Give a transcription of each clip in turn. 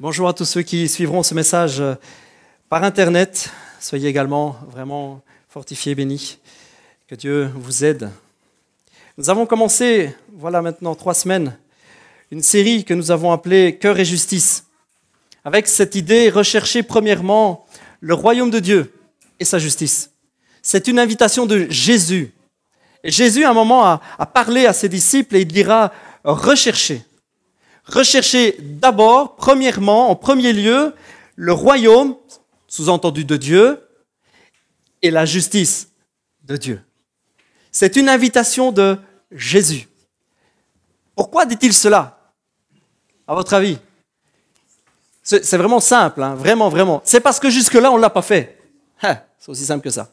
Bonjour à tous ceux qui suivront ce message euh, par Internet. Soyez également vraiment fortifiés, bénis. Que Dieu vous aide. Nous avons commencé, voilà maintenant trois semaines, une série que nous avons appelée Cœur et justice, avec cette idée rechercher premièrement le royaume de Dieu et sa justice. C'est une invitation de Jésus. Jésus, à un moment, a, parlé à ses disciples et il dira rechercher. Recherchez d'abord, premièrement, en premier lieu, le royaume, sous-entendu de Dieu, et la justice de Dieu. C'est une invitation de Jésus. Pourquoi dit-il cela, à votre avis C'est vraiment simple, hein, vraiment, vraiment. C'est parce que jusque-là, on ne l'a pas fait. Hein, c'est aussi simple que ça.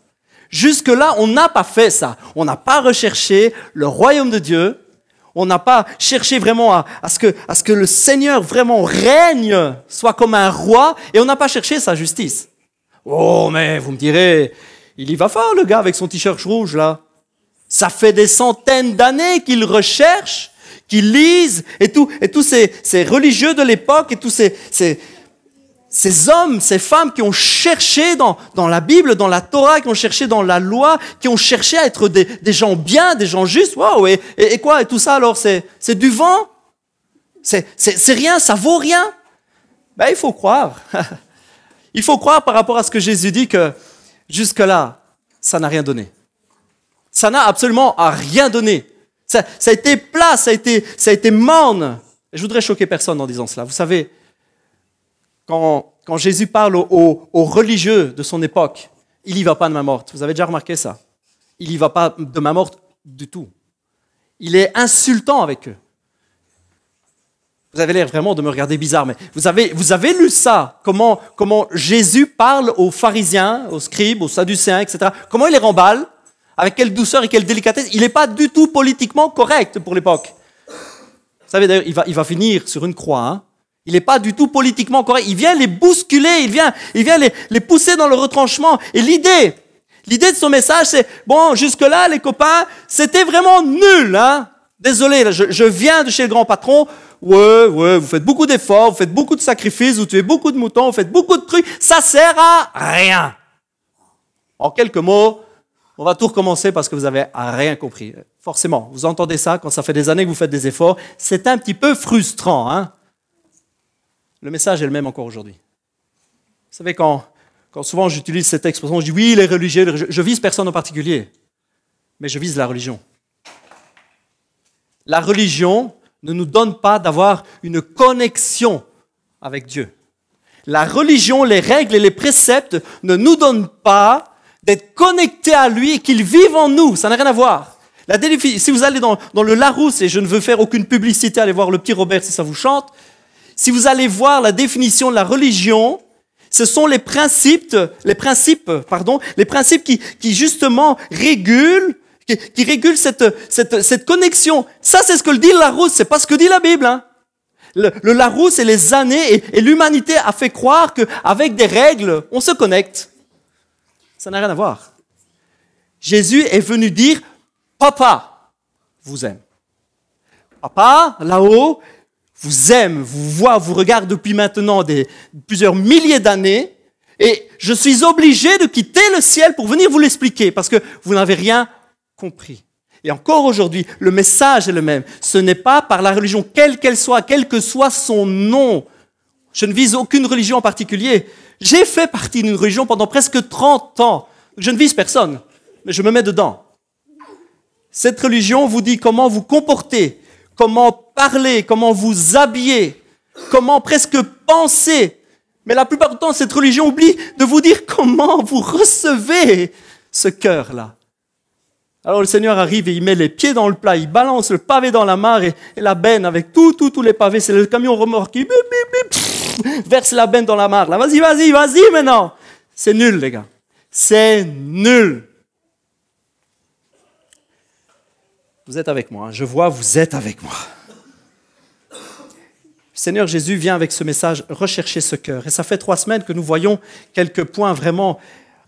Jusque-là, on n'a pas fait ça. On n'a pas recherché le royaume de Dieu on n'a pas cherché vraiment à, ce que, à ce que le Seigneur vraiment règne, soit comme un roi, et on n'a pas cherché sa justice. Oh, mais vous me direz, il y va fort le gars avec son t-shirt rouge là. Ça fait des centaines d'années qu'il recherche, qu'il lise, et, tout, et tous ces, religieux de l'époque, et tous ces, ces hommes, ces femmes qui ont cherché dans, dans, la Bible, dans la Torah, qui ont cherché dans la loi, qui ont cherché à être des, des gens bien, des gens justes. Waouh, et, et, quoi Et tout ça alors, c'est du vent C'est rien, ça vaut rien ben, Il faut croire. il faut croire par rapport à ce que Jésus dit que jusque-là, ça n'a rien donné. Ça n'a absolument à rien donné. Ça, a été plat, ça a été, ça a été morne. Je voudrais choquer personne en disant cela. Vous savez, quand, Jésus parle aux, religieux de son époque, il n'y va pas de main morte. Vous avez déjà remarqué ça Il n'y va pas de main morte du tout. Il est insultant avec eux. Vous avez l'air vraiment de me regarder bizarre, mais vous avez, vous avez lu ça, comment, comment Jésus parle aux pharisiens, aux scribes, aux sadducéens, etc. Comment il les remballe, avec quelle douceur et quelle délicatesse. Il n'est pas du tout politiquement correct pour l'époque. Vous savez d'ailleurs, il va, il va finir sur une croix. Hein. Il n'est pas du tout politiquement correct. Il vient les bousculer, il vient, il vient les, les pousser dans le retranchement. Et l'idée, l'idée de son message, c'est bon, jusque-là, les copains, c'était vraiment nul, hein. Désolé, je, je, viens de chez le grand patron. Ouais, ouais, vous faites beaucoup d'efforts, vous faites beaucoup de sacrifices, vous tuez beaucoup de moutons, vous faites beaucoup de trucs. Ça sert à rien. En quelques mots, on va tout recommencer parce que vous avez rien compris. Forcément, vous entendez ça quand ça fait des années que vous faites des efforts. C'est un petit peu frustrant, hein le message est le même encore aujourd'hui. Vous savez, quand, souvent j'utilise cette expression, je dis oui, les religieux, je vise personne en particulier, mais je vise la religion. La religion ne nous donne pas d'avoir une connexion avec Dieu. La religion, les règles et les préceptes ne nous donnent pas d'être connectés à lui et qu'il vive en nous. Ça n'a rien à voir. La si vous allez dans, dans, le Larousse, et je ne veux faire aucune publicité, allez voir le petit Robert si ça vous chante, si vous allez voir la définition de la religion, ce sont les principes, les principes, pardon, les principes qui, justement régulent, qui, régulent cette, cette, cette, connexion. Ça, c'est ce que le dit Larousse, c'est pas ce que dit la Bible. Hein. Le, Larousse et les années et, l'humanité a fait croire que avec des règles, on se connecte. Ça n'a rien à voir. Jésus est venu dire, papa vous aime. Papa, là-haut, vous aime, vous voit, vous regarde depuis maintenant des, plusieurs milliers d'années, et je suis obligé de quitter le ciel pour venir vous l'expliquer, parce que vous n'avez rien compris. Et encore aujourd'hui, le message est le même. Ce n'est pas par la religion, quelle qu'elle soit, quel que soit son nom. Je ne vise aucune religion en particulier. J'ai fait partie d'une religion pendant presque 30 ans. Je ne vise personne, mais je me mets dedans. Cette religion vous dit comment vous comporter, comment parler, comment vous habiller, comment presque penser. Mais la plupart du temps, cette religion oublie de vous dire comment vous recevez ce cœur-là. Alors le Seigneur arrive et il met les pieds dans le plat, il balance le pavé dans la mare et, la benne avec tout, tout, tous les pavés. C'est le camion remorque qui verse la benne dans la mare. Là, vas-y, vas-y, vas-y maintenant. C'est nul, les gars. C'est nul. Vous êtes avec moi. Hein. Je vois, vous êtes avec moi. Seigneur Jésus vient avec ce message, rechercher ce cœur. Et ça fait trois semaines que nous voyons quelques points vraiment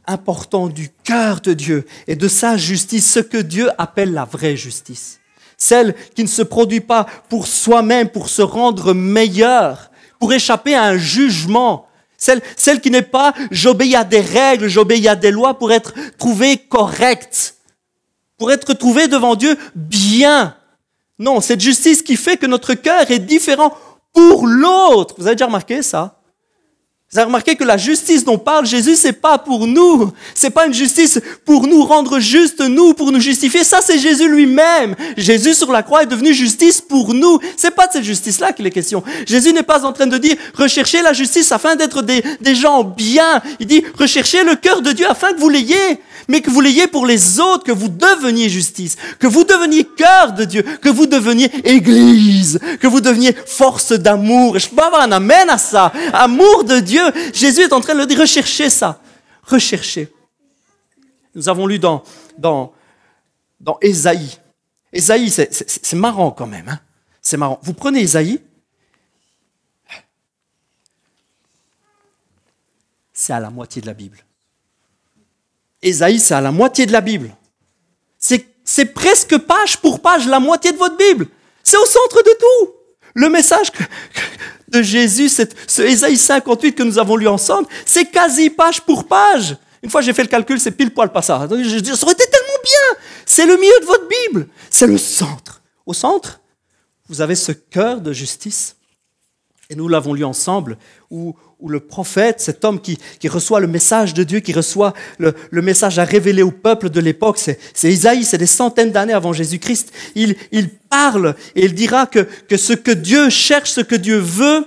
importants du cœur de Dieu et de sa justice, ce que Dieu appelle la vraie justice. Celle qui ne se produit pas pour soi-même, pour se rendre meilleur, pour échapper à un jugement. Celle, celle qui n'est pas j'obéis à des règles, j'obéis à des lois pour être trouvé correct, pour être trouvé devant Dieu bien. Non, cette justice qui fait que notre cœur est différent pour l'autre. Vous avez déjà remarqué ça vous avez remarqué que la justice dont parle Jésus, c'est pas pour nous. C'est pas une justice pour nous rendre juste, nous, pour nous justifier. Ça, c'est Jésus lui-même. Jésus sur la croix est devenu justice pour nous. C'est pas de cette justice-là qu'il est question. Jésus n'est pas en train de dire recherchez la justice afin d'être des, des gens bien. Il dit recherchez le cœur de Dieu afin que vous l'ayez mais que vous l'ayez pour les autres, que vous deveniez justice, que vous deveniez cœur de Dieu, que vous deveniez église, que vous deveniez force d'amour. Je peux avoir un amen à ça. Amour de Dieu Jésus est en train de le dire, recherchez ça. Recherchez. Nous avons lu dans, dans, dans Ésaïe. Ésaïe, c'est marrant quand même. Hein. C'est marrant. Vous prenez Esaïe, C'est à la moitié de la Bible. Esaïe c'est à la moitié de la Bible. C'est presque page pour page la moitié de votre Bible. C'est au centre de tout. Le message de Jésus, ce Ésaïe 58 que nous avons lu ensemble, c'est quasi page pour page. Une fois, j'ai fait le calcul, c'est pile poil pas ça. ça aurait été tellement bien. C'est le milieu de votre Bible. C'est le centre. Au centre, vous avez ce cœur de justice. Et nous l'avons lu ensemble, où le prophète, cet homme qui, reçoit le message de Dieu, qui reçoit le, message à révéler au peuple de l'époque, c'est, Isaïe, c'est des centaines d'années avant Jésus-Christ, il, il, parle et il dira que, que ce que Dieu cherche, ce que Dieu veut,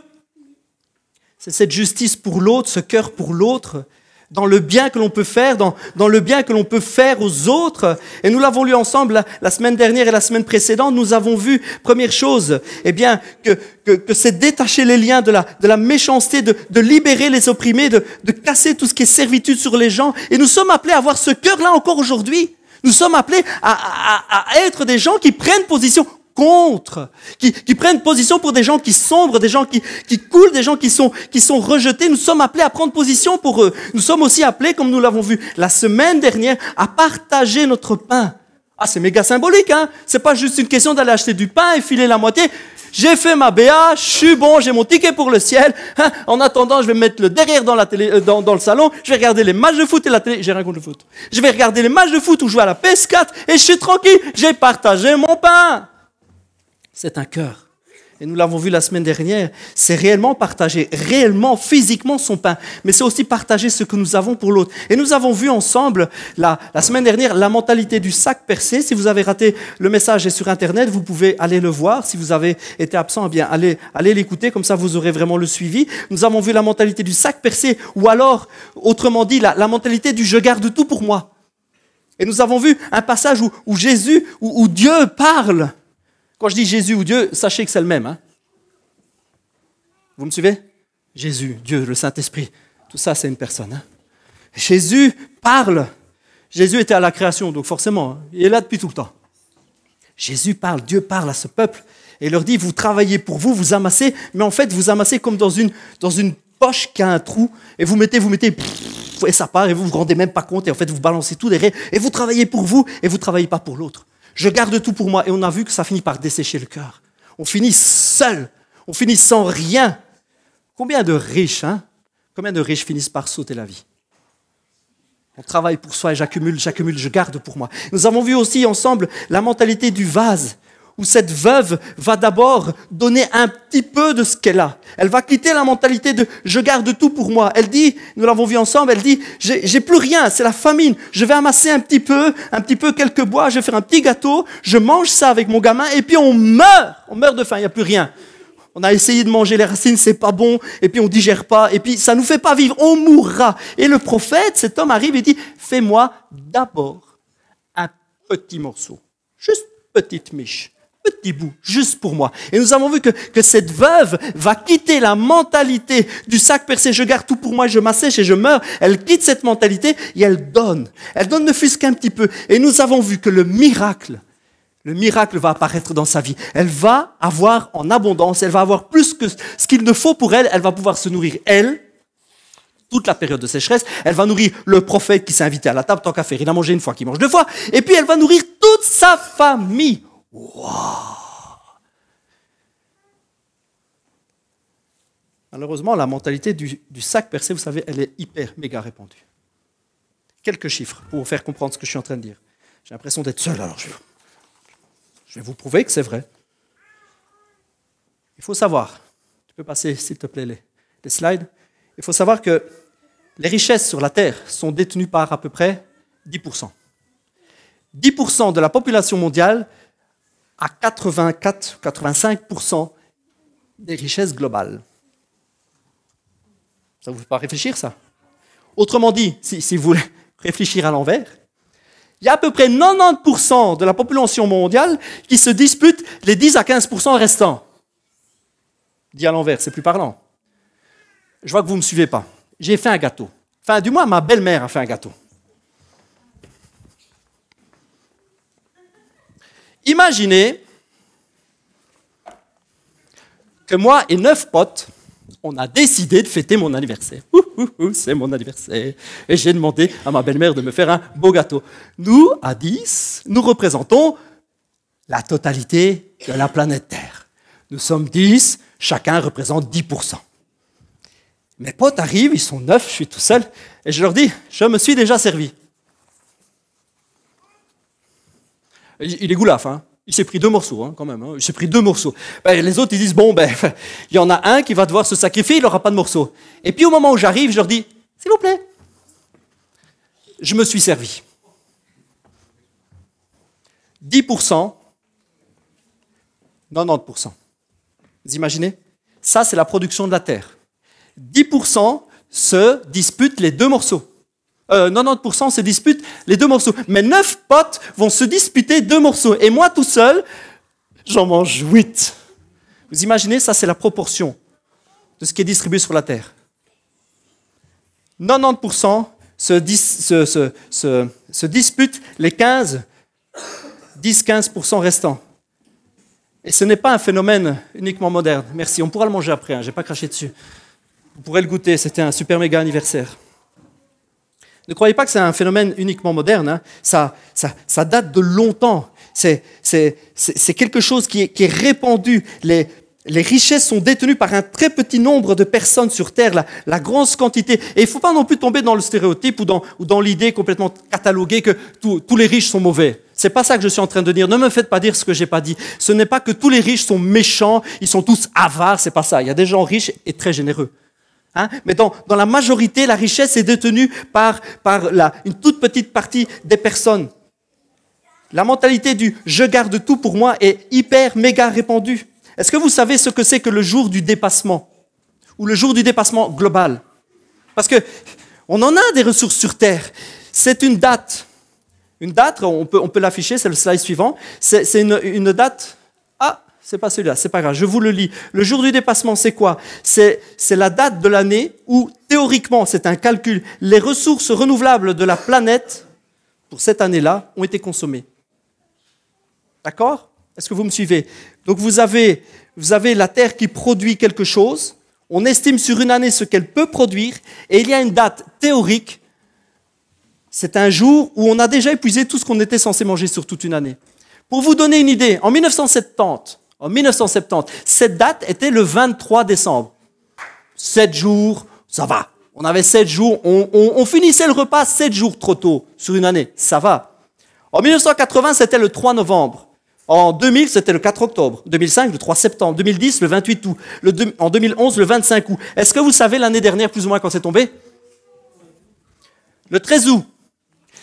c'est cette justice pour l'autre, ce cœur pour l'autre, dans le bien que l'on peut faire, dans, dans le bien que l'on peut faire aux autres. Et nous l'avons lu ensemble la, semaine dernière et la semaine précédente. Nous avons vu, première chose, eh bien, que, que, que c'est détacher les liens de la, de la méchanceté, de, de libérer les opprimés, de, de casser tout ce qui est servitude sur les gens. Et nous sommes appelés à avoir ce cœur-là encore aujourd'hui. Nous sommes appelés à, à, à, être des gens qui prennent position contre, qui, qui, prennent position pour des gens qui sombrent, des gens qui, qui coulent, des gens qui sont, qui sont rejetés. Nous sommes appelés à prendre position pour eux. Nous sommes aussi appelés, comme nous l'avons vu la semaine dernière, à partager notre pain. Ah, c'est méga symbolique, hein C'est pas juste une question d'aller acheter du pain et filer la moitié. J'ai fait ma BA, je suis bon, j'ai mon ticket pour le ciel. Hein. en attendant, je vais mettre le derrière dans la télé, euh, dans, dans, le salon. Je vais regarder les matchs de foot et la télé. J'ai rien contre le foot. Je vais regarder les matchs de foot ou jouer à la PS4 et je suis tranquille. J'ai partagé mon pain c'est un cœur. Et nous l'avons vu la semaine dernière, c'est réellement partager, réellement, physiquement son pain, mais c'est aussi partager ce que nous avons pour l'autre. Et nous avons vu ensemble, la, semaine dernière, la mentalité du sac percé. Si vous avez raté le message et sur Internet, vous pouvez aller le voir. Si vous avez été absent, eh bien, allez, allez l'écouter, comme ça vous aurez vraiment le suivi. Nous avons vu la mentalité du sac percé, ou alors, autrement dit, la, mentalité du je garde tout pour moi. Et nous avons vu un passage où, Jésus, ou où Dieu parle quand je dis Jésus ou Dieu, sachez que c'est le même. Hein. Vous me suivez Jésus, Dieu, le Saint-Esprit, tout ça c'est une personne. Hein. Jésus parle. Jésus était à la création, donc forcément, hein. il est là depuis tout le temps. Jésus parle, Dieu parle à ce peuple et leur dit, vous travaillez pour vous, vous amassez, mais en fait, vous amassez comme dans une, dans une poche qui a un trou, et vous mettez, vous mettez, et ça part, et vous vous rendez même pas compte, et en fait, vous balancez tout derrière, et vous travaillez pour vous, et vous travaillez pas pour l'autre. Je garde tout pour moi. Et on a vu que ça finit par dessécher le cœur. On finit seul. On finit sans rien. Combien de riches, hein Combien de riches finissent par sauter la vie On travaille pour soi et j'accumule, j'accumule, je garde pour moi. Nous avons vu aussi ensemble la mentalité du vase où cette veuve va d'abord donner un petit peu de ce qu'elle a. Elle va quitter la mentalité de je garde tout pour moi. Elle dit, nous l'avons vu ensemble, elle dit j'ai plus rien, c'est la famine. Je vais amasser un petit peu, un petit peu quelques bois, je vais faire un petit gâteau, je mange ça avec mon gamin et puis on meurt, on meurt de faim, il n'y a plus rien. On a essayé de manger les racines, c'est pas bon, et puis on digère pas, et puis ça nous fait pas vivre, on mourra. Et le prophète, cet homme arrive et dit, fais-moi d'abord un petit morceau, juste petite miche petit bout, juste pour moi. Et nous avons vu que, que cette veuve va quitter la mentalité du sac percé, je garde tout pour moi, je m'assèche et je meurs. Elle quitte cette mentalité et elle donne. Elle donne ne fût-ce qu'un petit peu. Et nous avons vu que le miracle, le miracle va apparaître dans sa vie. Elle va avoir en abondance, elle va avoir plus que ce qu'il ne faut pour elle, elle va pouvoir se nourrir. Elle, toute la période de sécheresse. Elle va nourrir le prophète qui s'est invité à la table, tant qu'à faire. Il a mangé une fois, il mange deux fois. Et puis elle va nourrir toute sa famille. Malheureusement, la mentalité du, sac percé, vous savez, elle est hyper méga répandue. Quelques chiffres pour vous faire comprendre ce que je suis en train de dire. J'ai l'impression d'être seul, alors je, vais vous prouver que c'est vrai. Il faut savoir, tu peux passer s'il te plaît les slides, il faut savoir que les richesses sur la Terre sont détenues par à peu près 10%. 10% de la population mondiale à 84-85% des richesses globales. Ça ne vous fait pas réfléchir, ça Autrement dit, si, vous voulez réfléchir à l'envers, il y a à peu près 90% de la population mondiale qui se dispute les 10 à 15% restants. Dit à l'envers, c'est plus parlant. Je vois que vous ne me suivez pas. J'ai fait un gâteau. Enfin, du moins, ma belle-mère a fait un gâteau. Imaginez que moi et neuf potes, on a décidé de fêter mon anniversaire. c'est mon anniversaire. Et j'ai demandé à ma belle-mère de me faire un beau gâteau. Nous, à 10, nous représentons la totalité de la planète Terre. Nous sommes 10, chacun représente 10%. Mes potes arrivent, ils sont neuf, je suis tout seul, et je leur dis, je me suis déjà servi. Il est goulaf, hein. Il s'est pris deux morceaux, hein, quand même. Hein. Il s'est pris deux morceaux. Ben, les autres, ils disent, bon, ben, il y en a un qui va devoir se sacrifier, il n'aura pas de morceaux. Et puis, au moment où j'arrive, je leur dis, s'il vous plaît, je me suis servi. 10%, 90%. Vous imaginez Ça, c'est la production de la terre. 10% se disputent les deux morceaux. 90% se disputent les deux morceaux. Mais neuf potes vont se disputer deux morceaux. Et moi tout seul, j'en mange 8. Vous imaginez, ça c'est la proportion de ce qui est distribué sur la terre. 90% se, se, se, disputent les 15, 10-15% restants. Et ce n'est pas un phénomène uniquement moderne. Merci, on pourra le manger après, hein. je n'ai pas craché dessus. Vous pourrez le goûter, c'était un super méga anniversaire. Ne croyez pas que c'est un phénomène uniquement moderne, hein. ça, date de longtemps. C'est, quelque chose qui est, répandu. Les, richesses sont détenues par un très petit nombre de personnes sur Terre, la, grosse quantité. Et il ne faut pas non plus tomber dans le stéréotype ou dans, ou dans l'idée complètement cataloguée que tous les riches sont mauvais. ce n'est pas ça que je suis en train de dire. Ne me faites pas dire ce que je n'ai pas dit. Ce n'est pas que tous les riches sont méchants, ils sont tous avares, n'est pas ça. Il y a des gens riches et très généreux. Hein. Mais dans, la majorité, la richesse est détenue par, par une toute petite partie des personnes. La mentalité du je garde tout pour moi est hyper, méga répandue. Est-ce que vous savez ce que c'est que le jour du dépassement Ou le jour du dépassement global Parce que on en a des ressources sur Terre. C'est une date. Une date, on peut, on peut l'afficher, c'est le slide suivant. C'est une date c'est pas celui-là, c'est pas grave, je vous le lis. Le jour du dépassement, c'est quoi C'est la date de l'année où, théoriquement, c'est un calcul, les ressources renouvelables de la planète, pour cette année-là, ont été consommées. D'accord Est-ce que vous me suivez Donc vous avez, vous avez la Terre qui produit quelque chose, on estime sur une année ce qu'elle peut produire, et il y a une date théorique, c'est un jour où on a déjà épuisé tout ce qu'on était censé manger sur toute une année. Pour vous donner une idée, en 1970, en 1970. Cette date était le 23 décembre. Sept jours, ça va. On avait sept jours, on, finissait le repas sept jours trop tôt sur une année, ça va. En 1980, c'était le 3 novembre. En 2000, c'était le 4 octobre. 2005, le 3 septembre. 2010, le 28 août. en 2011, le 25 août. Est-ce que vous savez l'année dernière, plus ou moins, quand c'est tombé Le 13 août.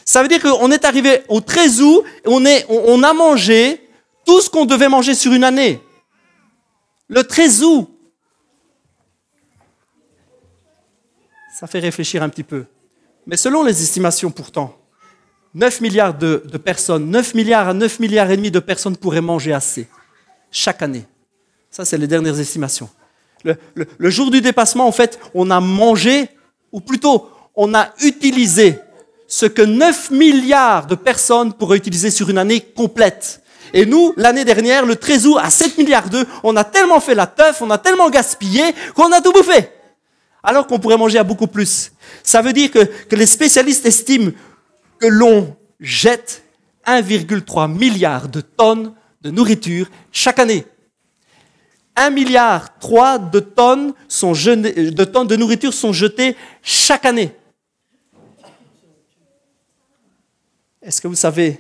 Ça veut dire qu'on est arrivé au 13 août, on, est, on a mangé tout ce qu'on devait manger sur une année. Le août, Ça fait réfléchir un petit peu. Mais selon les estimations pourtant, 9 milliards de, personnes, 9 milliards à 9 milliards et demi de personnes pourraient manger assez chaque année. Ça, c'est les dernières estimations. Le, le, jour du dépassement, en fait, on a mangé, ou plutôt, on a utilisé ce que 9 milliards de personnes pourraient utiliser sur une année complète. Et nous, l'année dernière, le trésor à 7 milliards d'œufs, on a tellement fait la teuf, on a tellement gaspillé qu'on a tout bouffé. Alors qu'on pourrait manger à beaucoup plus. Ça veut dire que, les spécialistes estiment que l'on jette 1,3 milliard de tonnes de nourriture chaque année. 1 milliard 3 de tonnes, de tonnes de nourriture sont jetées chaque année. Est-ce que vous savez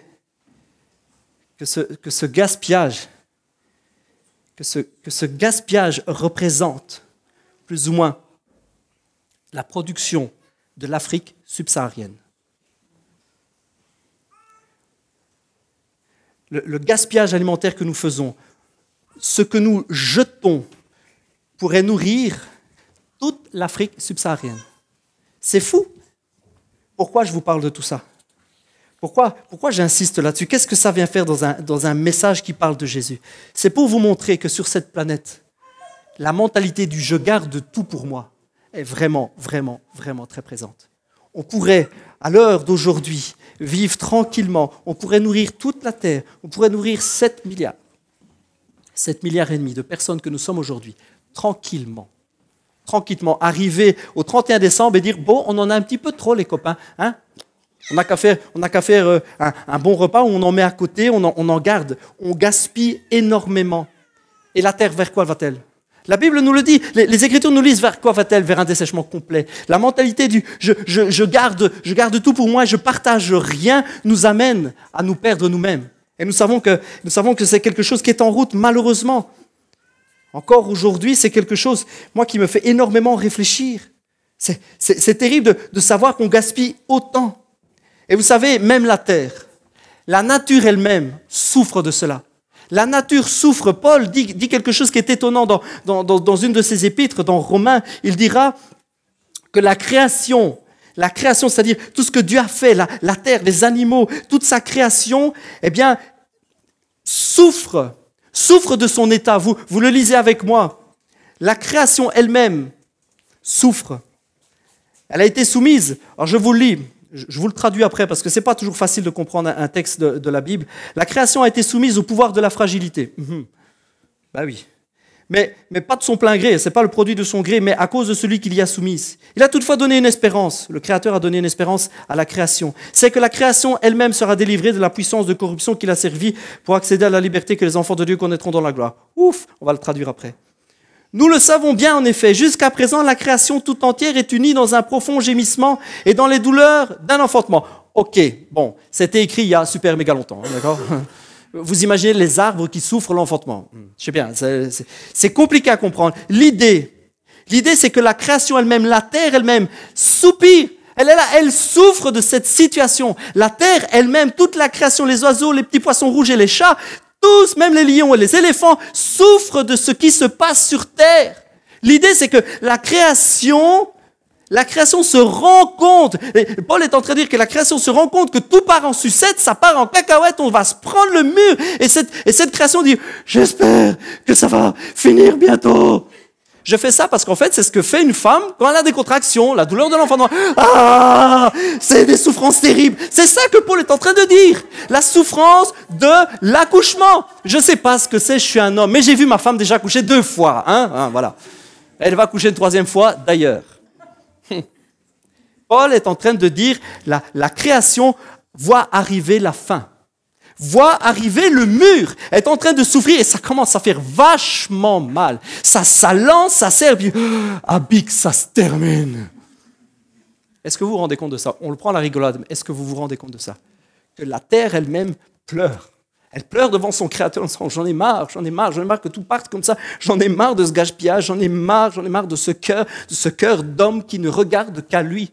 que ce, que ce gaspillage, que ce, que ce gaspillage représente plus ou moins la production de l'Afrique subsaharienne. le, gaspillage alimentaire que nous faisons, ce que nous jetons pourrait nourrir toute l'Afrique subsaharienne. C'est fou. Pourquoi je vous parle de tout ça pourquoi, pourquoi j'insiste là-dessus Qu'est-ce que ça vient faire dans un, message qui parle de Jésus C'est pour vous montrer que sur cette planète, la mentalité du je garde tout pour moi est vraiment, vraiment, vraiment très présente. On pourrait, à l'heure d'aujourd'hui, vivre tranquillement. On pourrait nourrir toute la Terre. On pourrait nourrir 7 milliards. 7 milliards et demi de personnes que nous sommes aujourd'hui. Tranquillement. Tranquillement. Arriver au 31 décembre et dire, bon, on en a un petit peu trop, les copains. Hein on n'a qu'à faire, euh, un, bon repas où on en met à côté, on en, garde. On gaspille énormément. Et la terre, vers quoi va-t-elle La Bible nous le dit, les, Écritures nous lisent vers quoi va-t-elle Vers un dessèchement complet. La mentalité du je, garde, tout pour moi, je partage rien, nous amène à nous perdre nous-mêmes. Et nous savons que, c'est quelque chose qui est en route, malheureusement. Encore aujourd'hui, c'est quelque chose, moi, qui me fait énormément réfléchir. C'est terrible de savoir qu'on gaspille autant. Et vous savez, même la terre, la nature elle-même souffre de cela. La nature souffre. Paul dit, quelque chose qui est étonnant dans, dans, une de ses épîtres, dans Romains. Il dira que la création, la création, c'est-à-dire tout ce que Dieu a fait, la, terre, les animaux, toute sa création, eh bien, souffre, souffre de son état. Vous, vous le lisez avec moi. La création elle-même souffre. Elle a été soumise. Alors je vous le lis je vous le traduis après parce que c'est pas toujours facile de comprendre un texte de, la Bible. La création a été soumise au pouvoir de la fragilité. Mhm. Bah oui. Mais, mais, pas de son plein gré, ce n'est pas le produit de son gré, mais à cause de celui qui l'y a soumise. Il a toutefois donné une espérance, le Créateur a donné une espérance à la création. C'est que la création elle-même sera délivrée de la puissance de corruption qu'il a servie pour accéder à la liberté que les enfants de Dieu connaîtront dans la gloire. Ouf, on va le traduire après. Nous le savons bien en effet, jusqu'à présent la création tout entière est unie dans un profond gémissement et dans les douleurs d'un enfantement. Ok, bon, c'était écrit il y a super méga longtemps, hein, d'accord Vous imaginez les arbres qui souffrent l'enfantement. Hmm, je sais bien, c'est compliqué à comprendre. L'idée, l'idée c'est que la création elle-même, la terre elle-même, soupire elle est là, elle souffre de cette situation. La terre elle-même, toute la création, les oiseaux, les petits poissons rouges et les chats, tous, même les lions et les éléphants, souffrent de ce qui se passe sur terre. L'idée, c'est que la création, la création se rend compte. Paul est en train de dire que la création se rend compte que tout part en sucette, ça part en cacahuète, on va se prendre le mur. Et et cette création dit, j'espère que ça va finir bientôt. Je fais ça parce qu'en fait, c'est ce que fait une femme quand elle a des contractions, la douleur de l'enfant. Ah, c'est des souffrances terribles. C'est ça que Paul est en train de dire. La souffrance de l'accouchement. Je ne sais pas ce que c'est, je suis un homme, mais j'ai vu ma femme déjà coucher deux fois. Hein, hein, voilà. Elle va coucher une troisième fois, d'ailleurs. Paul est en train de dire la, la création voit arriver la fin voit arriver le mur, est en train de souffrir et ça commence à faire vachement mal. Ça, s'allance, ça serre, puis ah, ça se termine. Est-ce que vous vous rendez compte de ça On le prend à la rigolade, mais est-ce que vous vous rendez compte de ça Que la terre elle-même pleure. Elle pleure devant son créateur en disant J'en ai marre, j'en ai marre, j'en ai marre que tout parte comme ça, j'en ai marre de ce gaspillage, j'en ai marre, j'en ai marre de ce cœur, de ce cœur d'homme qui ne regarde qu'à lui.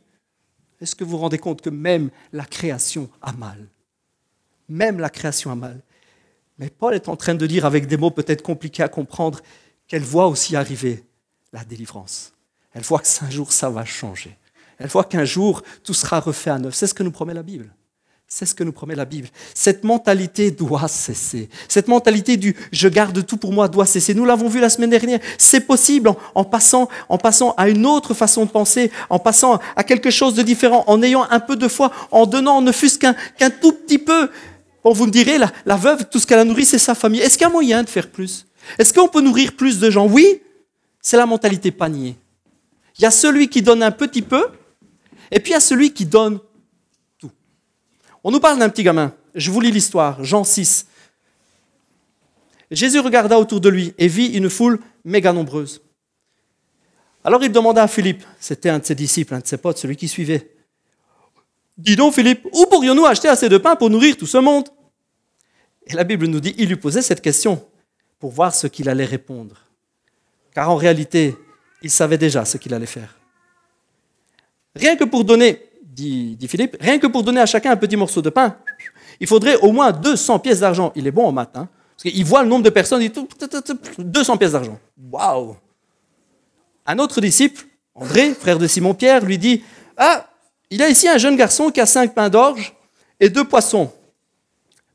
Est-ce que vous vous rendez compte que même la création a mal même la création a mal. Mais Paul est en train de dire, avec des mots peut-être compliqués à comprendre, qu'elle voit aussi arriver la délivrance. Elle voit que un jour, ça va changer. Elle voit qu'un jour, tout sera refait à neuf. C'est ce que nous promet la Bible. C'est ce que nous promet la Bible. Cette mentalité doit cesser. Cette mentalité du je garde tout pour moi doit cesser. Nous l'avons vu la semaine dernière. C'est possible en, passant, à une autre façon de penser, en passant à quelque chose de différent, en ayant un peu de foi, en donnant ne fût-ce qu'un tout petit peu. Bon, vous me direz, la, veuve, tout ce qu'elle a nourri, c'est sa famille. Est-ce qu'il y a moyen de faire plus Est-ce qu'on peut nourrir plus de gens Oui, c'est la mentalité panier. Il y a celui qui donne un petit peu, et puis il y a celui qui donne tout. On nous parle d'un petit gamin. Je vous lis l'histoire, Jean 6. Jésus regarda autour de lui et vit une foule méga nombreuse. Alors il demanda à Philippe, c'était un de ses disciples, un de ses potes, celui qui suivait, Dis donc, Philippe, où pourrions-nous acheter assez de pain pour nourrir tout ce monde Et la Bible nous dit, il lui posait cette question pour voir ce qu'il allait répondre. Car en réalité, il savait déjà ce qu'il allait faire. Rien que pour donner, dit, Philippe, rien que pour donner à chacun un petit morceau de pain, il faudrait au moins 200 pièces d'argent. Il est bon au matin, hein. parce qu'il voit le nombre de personnes, il dit 200 pièces d'argent. Waouh Un autre disciple, André, frère de Simon-Pierre, lui dit Ah, il y a ici un jeune garçon qui a cinq pains d'orge et deux poissons.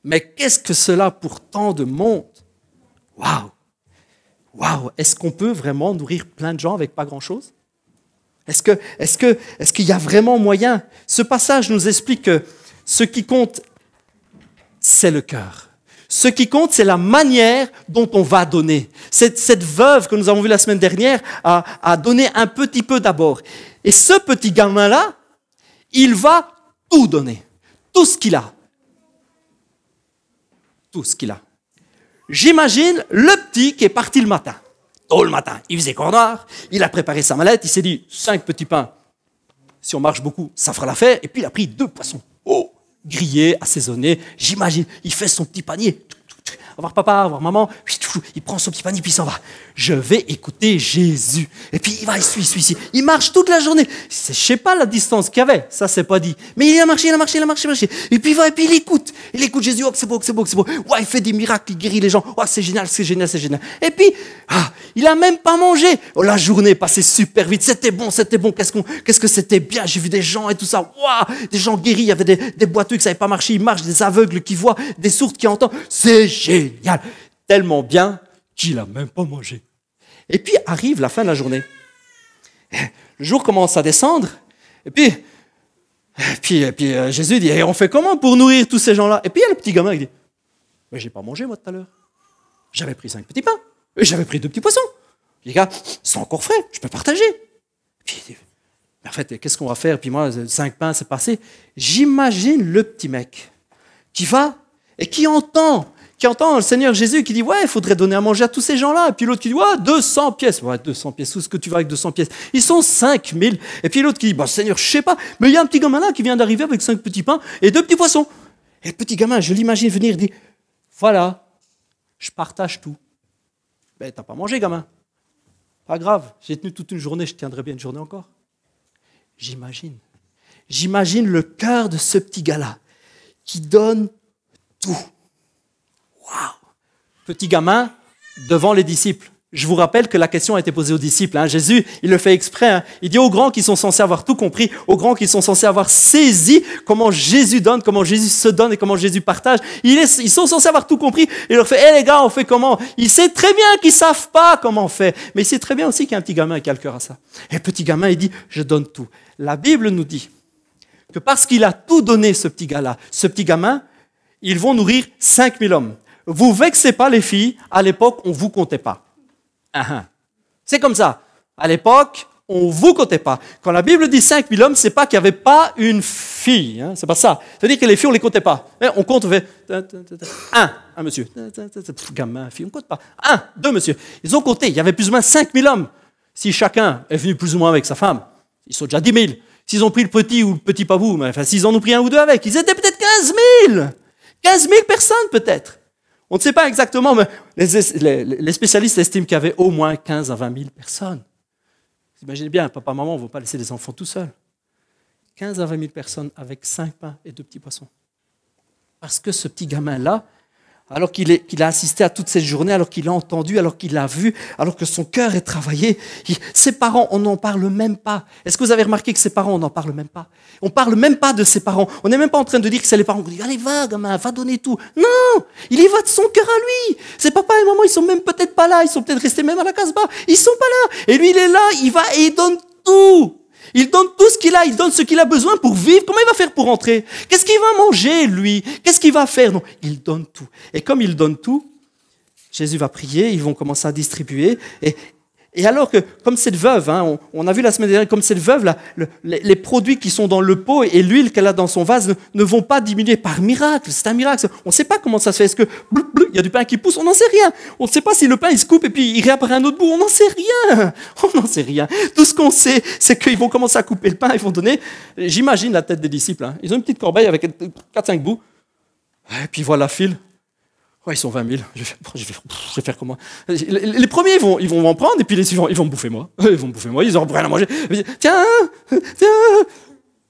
Mais qu'est-ce que cela pour tant de monde Waouh Waouh Est-ce qu'on peut vraiment nourrir plein de gens avec pas grand-chose Est-ce que, est est qu'il y a vraiment moyen Ce passage nous explique que ce qui compte, c'est le cœur. Ce qui compte, c'est la manière dont on va donner. Cette, veuve que nous avons vue la semaine dernière a donné un petit peu d'abord. Et ce petit gamin-là, il va tout donner, tout ce qu'il a. Tout ce qu'il a. J'imagine le petit qui est parti le matin, tôt le matin. Il faisait cornard, il a préparé sa mallette, il s'est dit cinq petits pains. Si on marche beaucoup, ça fera l'affaire. Et puis il a pris deux poissons. Oh, grillés, assaisonnés. J'imagine, il fait son petit panier. Avoir papa, avoir maman. Il prend son petit panier, puis il s'en va. Je vais écouter Jésus. Et puis il va, il suit, il suit, il, marche toute la journée. Je sais pas la distance qu'il y avait, ça c'est pas dit. Mais il a marché, il a marché, il a marché, il a marché. Et puis il va, et puis il écoute. Il écoute Jésus, oh c'est beau, c'est beau, c'est beau. Ouais, il fait des miracles, il guérit les gens. Oh, c'est génial, c'est génial, c'est génial. Et puis, ah, il a même pas mangé. Oh, la journée est passée super vite, c'était bon, c'était bon. Qu'est-ce, qu'on, qu'est-ce que c'était bien, j'ai vu des gens et tout ça. Waouh, des gens guéris, il y avait des, des boiteux qui savaient pas marcher, ils marchent, des aveugles qui voient, des sourds qui entendent. C'est génial, tellement bien qu'il n'a même pas mangé. Et puis arrive la fin de la journée. Le jour commence à descendre, et puis, puis, et puis euh, Jésus dit, eh, on fait comment pour nourrir tous ces gens-là Et puis il y a le petit gamin qui dit, mais j'ai pas mangé moi tout à l'heure. J'avais pris cinq petits pains, et j'avais pris deux petits poissons. Les gars, c'est encore frais, je peux partager. mais en fait, qu'est-ce qu'on va faire Puis moi, cinq pains, c'est passé. J'imagine le petit mec qui va et qui entend qui entend le Seigneur Jésus qui dit Ouais, il faudrait donner à manger à tous ces gens-là. Et puis l'autre qui dit Ouais, 200 pièces. Ouais, 200 pièces, où est-ce que tu vas avec 200 pièces Ils sont 5000. Et puis l'autre qui dit Bah, Seigneur, je sais pas. Mais il y a un petit gamin là qui vient d'arriver avec cinq petits pains et deux petits poissons. Et le petit gamin, je l'imagine venir dire Voilà, je partage tout. Ben, t'as pas mangé, gamin. Pas grave, j'ai tenu toute une journée, je tiendrai bien une journée encore. J'imagine. J'imagine le cœur de ce petit gars-là qui donne tout. Waouh Petit gamin devant les disciples. Je vous rappelle que la question a été posée aux disciples. Hein. Jésus, il le fait exprès. Hein. Il dit aux grands qui sont censés avoir tout compris, aux grands qui sont censés avoir saisi comment Jésus donne, comment Jésus se donne et comment Jésus partage. Ils, sont censés avoir tout compris. Il leur fait, hé eh, les gars, on fait comment Il sait très bien qu'ils savent pas comment on fait. Mais il sait très bien aussi qu'il y a un petit gamin qui a le cœur à ça. Et petit gamin, il dit, je donne tout. La Bible nous dit que parce qu'il a tout donné, ce petit gars-là, ce petit gamin, ils vont nourrir 5000 hommes vous vexez pas les filles, à l'époque, on vous comptait pas. Ah, ah. C'est comme ça. À l'époque, on vous comptait pas. Quand la Bible dit 5000 hommes, c'est pas qu'il n'y avait pas une fille. Hein. c'est pas ça. C'est-à-dire que les filles, on les comptait pas. on compte un, un monsieur. Gamin, fille, on compte pas. Un, deux monsieur. Ils ont compté. Il y avait plus ou moins 5000 hommes. Si chacun est venu plus ou moins avec sa femme, ils sont déjà 10 000. S'ils ont pris le petit ou le petit pas vous, mais enfin, s'ils en ont pris un ou deux avec, ils étaient peut-être 15 000. 15 000 personnes peut-être. On ne sait pas exactement, mais les, spécialistes estiment qu'il y avait au moins 15 à 20 000 personnes. Vous imaginez bien, papa, maman, on ne va pas laisser les enfants tout seuls. 15 à 20 000 personnes avec 5 pains et 2 petits poissons. Parce que ce petit gamin-là, alors qu'il a assisté à toute cette journée, alors qu'il a entendu, alors qu'il a vu, alors que son cœur est travaillé. ses parents, on n'en parle même pas. Est-ce que vous avez remarqué que ses parents, on n'en parle même pas On parle même pas de ses parents. On n'est même pas en train de dire que c'est les parents qui disent Allez, va, gamin, va donner tout. Non Il y va de son cœur à lui. Ses papas et maman, ils sont même peut-être pas là. Ils sont peut-être restés même à la casse-bas. Ils sont pas là. Et lui, il est là, il va et il donne tout. Il donne tout ce qu'il a, il donne ce qu'il a besoin pour vivre. Comment il va faire pour rentrer Qu'est-ce qu'il va manger, lui Qu'est-ce qu'il va faire Non, il donne tout. Et comme il donne tout, Jésus va prier, ils vont commencer à distribuer. Et et alors que, comme cette veuve, hein, on, a vu la semaine dernière, comme cette veuve, les, produits qui sont dans le pot et, l'huile qu'elle a dans son vase ne, vont pas diminuer par miracle. C'est un miracle. On ne sait pas comment ça se fait. Est-ce que il y a du pain qui pousse On n'en sait rien. On ne sait pas si le pain il se coupe et puis il réapparaît un autre bout. On n'en sait rien. On n'en sait rien. Tout ce qu'on sait, c'est qu'ils vont commencer à couper le pain. Ils vont donner. J'imagine la tête des disciples. Hein. Ils ont une petite corbeille avec 4-5 bouts. Et puis voilà, file. Ouais, ils sont 20 000. Je vais, faire comment les, premiers, vont, ils vont m'en prendre, et puis les suivants, ils vont me bouffer moi. Ils vont bouffer moi, ils auront rien à manger. Tiens, tiens.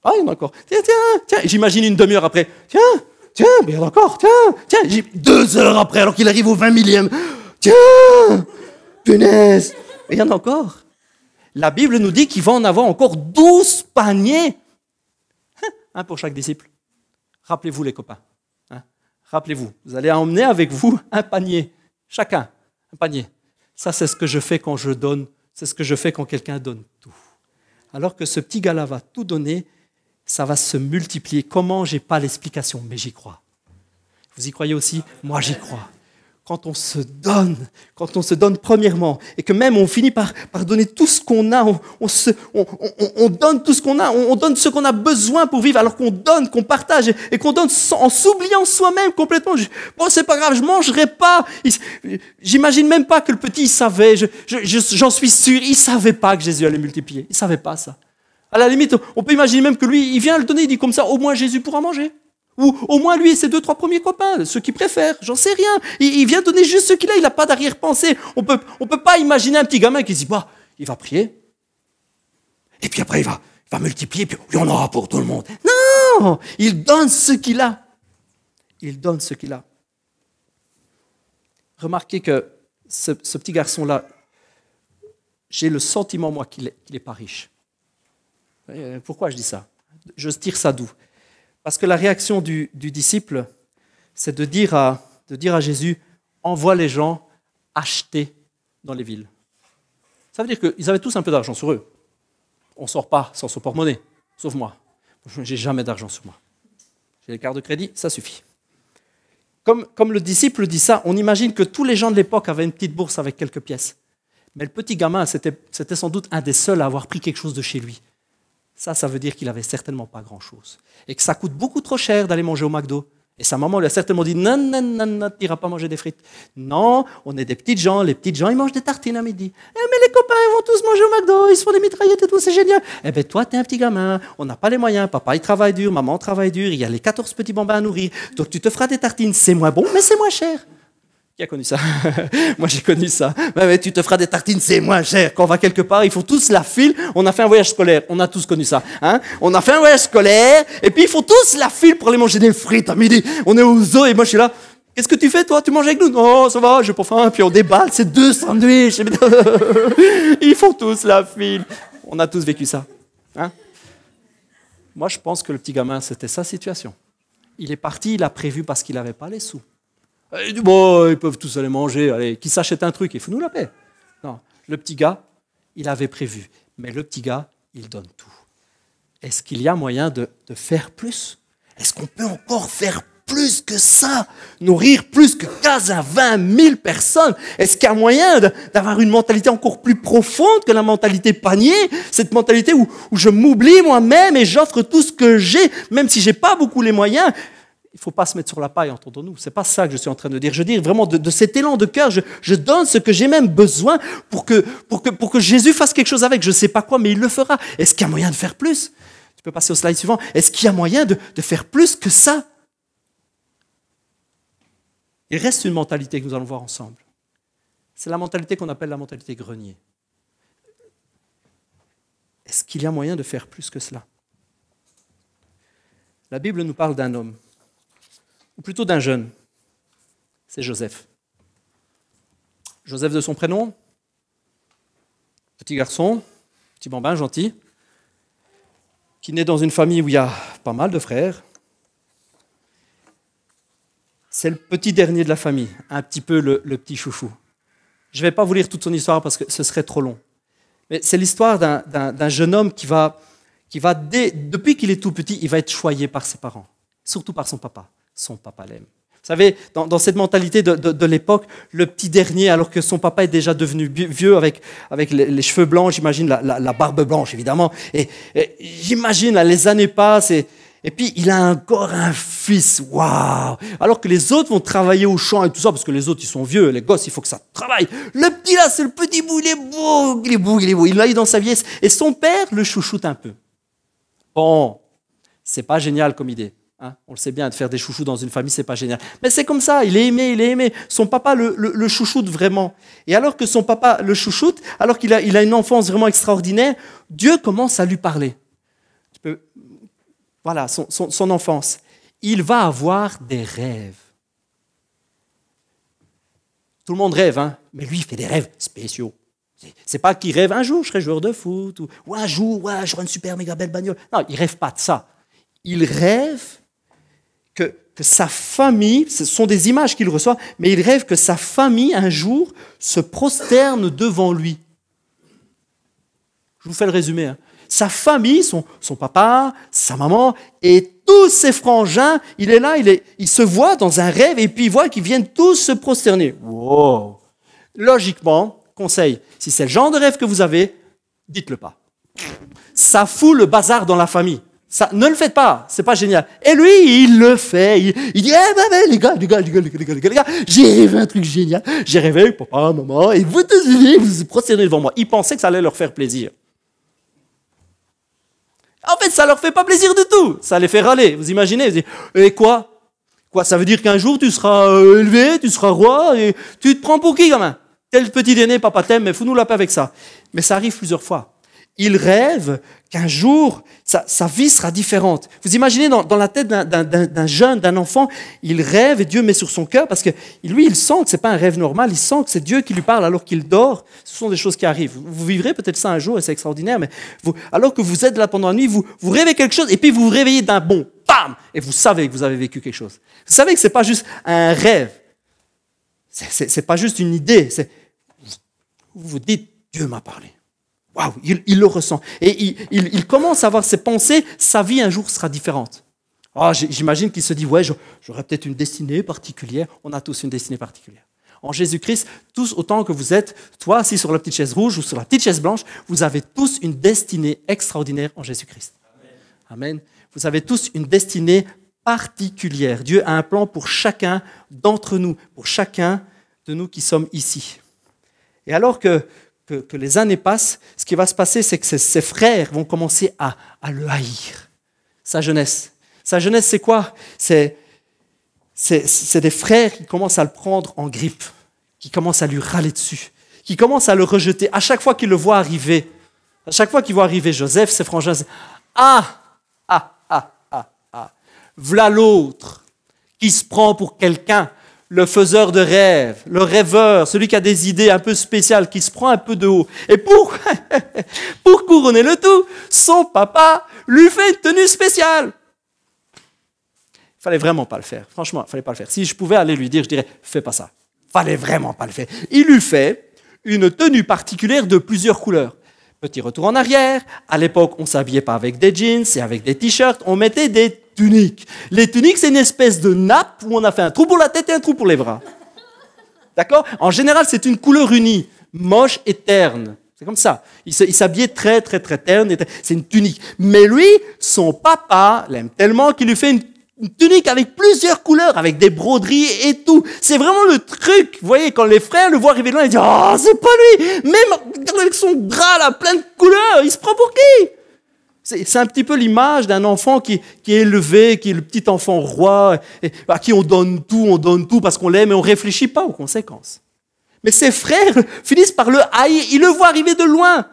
Ah, il y en a encore. Tiens, tiens, tiens. J'imagine une demi-heure après. Tiens, tiens, mais il y en a encore. Tiens, tiens. deux heures après, alors qu'il arrive au 20 millième. Tiens, punaise. il y en a encore. La Bible nous dit qu'il va en avoir encore 12 paniers. Hein, un pour chaque disciple. Rappelez-vous, les copains. Rappelez-vous, vous allez emmener avec vous un panier, chacun, un panier. Ça, c'est ce que je fais quand je donne, c'est ce que je fais quand quelqu'un donne tout. Alors que ce petit gars-là va tout donner, ça va se multiplier. Comment J'ai pas l'explication, mais j'y crois. Vous y croyez aussi Moi, j'y crois quand on se donne, quand on se donne premièrement, et que même on finit par, donner tout ce qu'on a, on, donne tout ce qu'on a, on, donne ce qu'on a besoin pour vivre, alors qu'on donne, qu'on partage, et, qu'on donne sans, en s'oubliant soi-même complètement. Je, bon, c'est pas grave, je mangerai pas. J'imagine même pas que le petit, il savait, j'en suis sûr, il savait pas que Jésus allait multiplier, il savait pas ça. À la limite, on peut imaginer même que lui, il vient le donner, il dit comme ça, au moins Jésus pourra manger. Ou au moins lui et ses deux, trois premiers copains, ceux qui préfèrent, j'en sais rien. Il, vient donner juste ce qu'il a, il n'a pas d'arrière-pensée. On peut, on peut pas imaginer un petit gamin qui dit, bah, il va prier. Et puis après, il va, va multiplier, puis on en aura pour tout le monde. Non Il donne ce qu'il a. Il donne ce qu'il a. Remarquez que ce, petit garçon-là, j'ai le sentiment, moi, qu'il n'est pas riche. Pourquoi je dis ça Je tire ça d'où parce que la réaction du, disciple, c'est de, dire à, Jésus, envoie les gens acheter dans les villes. Ça veut dire qu'ils avaient tous un peu d'argent sur eux. On ne sort pas sans son porte-monnaie, sauf moi. n'ai jamais d'argent sur moi. J'ai les cartes de crédit, ça suffit. comme le disciple dit ça, on imagine que tous les gens de l'époque avaient une petite bourse avec quelques pièces. Mais le petit gamin, c'était sans doute un des seuls à avoir pris quelque chose de chez lui ça, ça veut dire qu'il n'avait certainement pas grand-chose. Et que ça coûte beaucoup trop cher d'aller manger au McDo. Et sa maman lui a certainement dit Non, non, non, non, tu n'iras pas manger des frites. Non, on est des petits gens, les petits gens, ils mangent des tartines à midi. Eh, mais les copains, ils vont tous manger au McDo, ils se font des mitraillettes et tout, c'est génial. Eh bien, toi, tu es un petit gamin, on n'a pas les moyens. Papa, il travaille dur, maman travaille dur, il y a les 14 petits bambins à nourrir. Donc, tu te feras des tartines, c'est moins bon, mais c'est moins cher. Qui a connu ça Moi, j'ai connu ça. Mais, bah tu te feras des tartines, c'est moins cher. Quand on va quelque part, il faut tous la file. On a fait un voyage scolaire. On a tous connu ça. Hein on a fait un voyage scolaire. Et puis, il faut tous la file pour aller manger des frites à midi. On est aux zoo et moi, je suis là. Qu'est-ce que tu fais, toi Tu manges avec nous Non, oh, ça va, j'ai pas faim. Puis on déballe, c'est deux sandwichs. Ils font tous la file. On a tous vécu ça. Hein Moi, je pense que le petit gamin, c'était sa situation. Il est parti, il a prévu parce qu'il n'avait pas les sous. Et euh, bon, ils peuvent tous aller manger, allez, qui s'achètent un truc, il faut nous la paix. Non, le petit gars, il avait prévu, mais le petit gars, il donne tout. Est-ce qu'il y a moyen de, faire plus Est-ce qu'on peut encore faire plus que ça Nourrir plus que 15 à 20 000 personnes Est-ce qu'il y a moyen d'avoir une mentalité encore plus profonde que la mentalité panier Cette mentalité où, je m'oublie moi-même et j'offre tout ce que j'ai, même si j'ai pas beaucoup les moyens il ne faut pas se mettre sur la paille, entendons-nous. Ce n'est pas ça que je suis en train de dire. Je dis vraiment de, cet élan de cœur, je, donne ce que j'ai même besoin pour que, pour, que, pour que Jésus fasse quelque chose avec. Je ne sais pas quoi, mais il le fera. Est-ce qu'il y a moyen de faire plus Tu peux passer au slide suivant. Est-ce qu'il y a moyen de faire plus que ça Il reste une mentalité que nous allons voir ensemble. C'est la mentalité qu'on appelle la mentalité grenier. Est-ce qu'il y a moyen de faire plus que cela La Bible nous parle d'un homme ou plutôt d'un jeune. C'est Joseph. Joseph de son prénom, petit garçon, petit bambin gentil, qui naît dans une famille où il y a pas mal de frères. C'est le petit dernier de la famille, un petit peu le, petit chouchou. Je ne vais pas vous lire toute son histoire parce que ce serait trop long. Mais c'est l'histoire d'un jeune homme qui va, depuis qu'il est tout petit, il va être choyé par ses parents, surtout par son papa son papa l'aime. Vous savez, dans, cette mentalité de, l'époque, le petit dernier, alors que son papa est déjà devenu vieux, avec, avec les, cheveux blancs, j'imagine la, barbe blanche, évidemment, et, j'imagine, les années passent, et, puis il a encore un fils, waouh Alors que les autres vont travailler au champ et tout ça, parce que les autres, ils sont vieux, les gosses, il faut que ça travaille. Le petit là, c'est le petit bout, il est beau, il est beau, il est beau, il l'a eu dans sa vieillesse, et son père le chouchoute un peu. Bon, c'est pas génial comme idée. Hein, on le sait bien, de faire des chouchous dans une famille, c'est pas génial. Mais c'est comme ça, il est aimé, il est aimé. Son papa le, chouchoute vraiment. Et alors que son papa le chouchoute, alors qu'il a, une enfance vraiment extraordinaire, Dieu commence à lui parler. Voilà, son, enfance. Il va avoir des rêves. Tout le monde rêve, hein mais lui, il fait des rêves spéciaux. C'est pas qu'il rêve un jour, je serai joueur de foot, ou, un jour, ouais, j'aurai une super méga belle bagnole. Non, il rêve pas de ça. Il rêve que sa famille, ce sont des images qu'il reçoit, mais il rêve que sa famille, un jour, se prosterne devant lui. Je vous fais le résumé. Hein. Sa famille, son, son, papa, sa maman, et tous ses frangins, il est là, il, il se voit dans un rêve, et puis il voit qu'ils viennent tous se prosterner. Wow. Logiquement, conseil, si c'est le genre de rêve que vous avez, dites-le pas. Ça fout le bazar dans la famille. Ça, ne le faites pas, c'est pas génial. Et lui, il le fait. Il, dit, eh, ben, ben, les gars, les gars, les gars, les gars, les gars, j'ai rêvé un truc génial. J'ai rêvé avec papa, maman, et vous tous, vous procédez devant moi. Ils pensaient que ça allait leur faire plaisir. En fait, ça leur fait pas plaisir du tout. Ça les fait râler. Vous imaginez vous dites, Et quoi Quoi Ça veut dire qu'un jour, tu seras euh, élevé, tu seras roi, et tu te prends pour qui, même Tel petit déné, papa t'aime, mais faut nous la avec ça. Mais ça arrive plusieurs fois. Ils rêvent qu'un jour, sa, vie sera différente. Vous imaginez dans, la tête d'un jeune, d'un enfant, il rêve et Dieu met sur son cœur parce que lui, il sent que ce n'est pas un rêve normal, il sent que c'est Dieu qui lui parle alors qu'il dort. Ce sont des choses qui arrivent. Vous vivrez peut-être ça un jour et c'est extraordinaire, mais alors que vous êtes là pendant la nuit, vous, vous rêvez quelque chose et puis vous vous réveillez d'un bon bam, et vous savez que vous avez vécu quelque chose. Vous savez que ce n'est pas juste un rêve, C'est n'est pas juste une idée. Vous vous dites, Dieu m'a parlé il, le ressent. Et il, commence à avoir ses pensées, sa vie un jour sera différente. Ah, j'imagine qu'il se dit, ouais, j'aurais peut-être une destinée particulière. On a tous une destinée particulière. En Jésus-Christ, tous autant que vous êtes, toi assis sur la petite chaise rouge ou sur la petite chaise blanche, vous avez tous une destinée extraordinaire en Jésus-Christ. Amen. Vous avez tous une destinée particulière. Dieu a un plan pour chacun d'entre nous, pour chacun de nous qui sommes ici. Et alors que, que, les années passent, ce qui va se passer, c'est que ses, frères vont commencer à, le haïr. Sa jeunesse. Sa jeunesse, c'est quoi c'est, des frères qui commencent à le prendre en grippe, qui commencent à lui râler dessus, qui commencent à le rejeter. À chaque fois qu'ils le voient arriver, à chaque fois qu'ils voient arriver Joseph, ses frangins, ah, ah, ah, ah, ah, voilà l'autre qui se prend pour quelqu'un, le faiseur de rêves, le rêveur, celui qui a des idées un peu spéciales, qui se prend un peu de haut. Et pour, pour couronner le tout, son papa lui fait une tenue spéciale. Il fallait vraiment pas le faire. Franchement, il fallait pas le faire. Si je pouvais aller lui dire, je dirais, fais pas ça. Fallait vraiment pas le faire. Il lui fait une tenue particulière de plusieurs couleurs. Petit retour en arrière. À l'époque, on s'habillait pas avec des jeans et avec des t-shirts. On mettait des les tuniques, c'est une espèce de nappe où on a fait un trou pour la tête et un trou pour les bras. D'accord En général, c'est une couleur unie, moche et terne. C'est comme ça. Il s'habillait très, très, très terne. C'est une tunique. Mais lui, son papa l'aime tellement qu'il lui fait une tunique avec plusieurs couleurs, avec des broderies et tout. C'est vraiment le truc. Vous voyez, quand les frères le voient arriver de loin, ils disent, oh, c'est pas lui! Même avec son bras là, plein de couleurs, il se prend pour qui? C'est un petit peu l'image d'un enfant qui, est élevé, qui est le petit enfant roi, et à qui on donne tout, on donne tout parce qu'on l'aime et on ne réfléchit pas aux conséquences. Mais ses frères finissent par le haïr, ils le voient arriver de loin.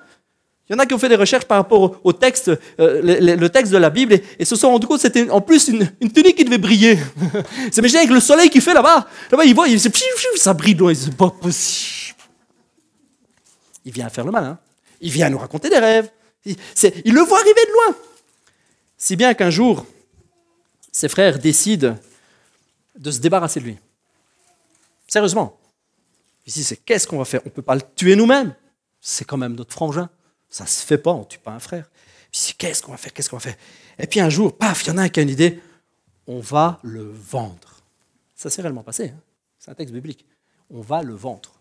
Il y en a qui ont fait des recherches par rapport au texte, euh, le, texte de la Bible, et, ce se sont rendus compte que c'était en plus une, une, tunique qui devait briller. c'est imaginez avec le soleil qui fait là-bas. Là-bas, il voit, il se, ça brille de loin, c'est pas possible. Il vient faire le malin. Hein. Il vient nous raconter des rêves. Il, le voit arriver de loin. Si bien qu'un jour, ses frères décident de se débarrasser de lui. Sérieusement. Ici, c'est qu'est-ce qu'on va faire On ne peut pas le tuer nous-mêmes. C'est quand même notre frangin. Ça ne se fait pas, on ne tue pas un frère. Ici, qu'est-ce qu'on va faire Qu'est-ce qu'on va faire Et puis un jour, paf, il y en a un qui a une idée. On va le vendre. Ça s'est réellement passé. Hein. c'est un texte biblique. On va le vendre.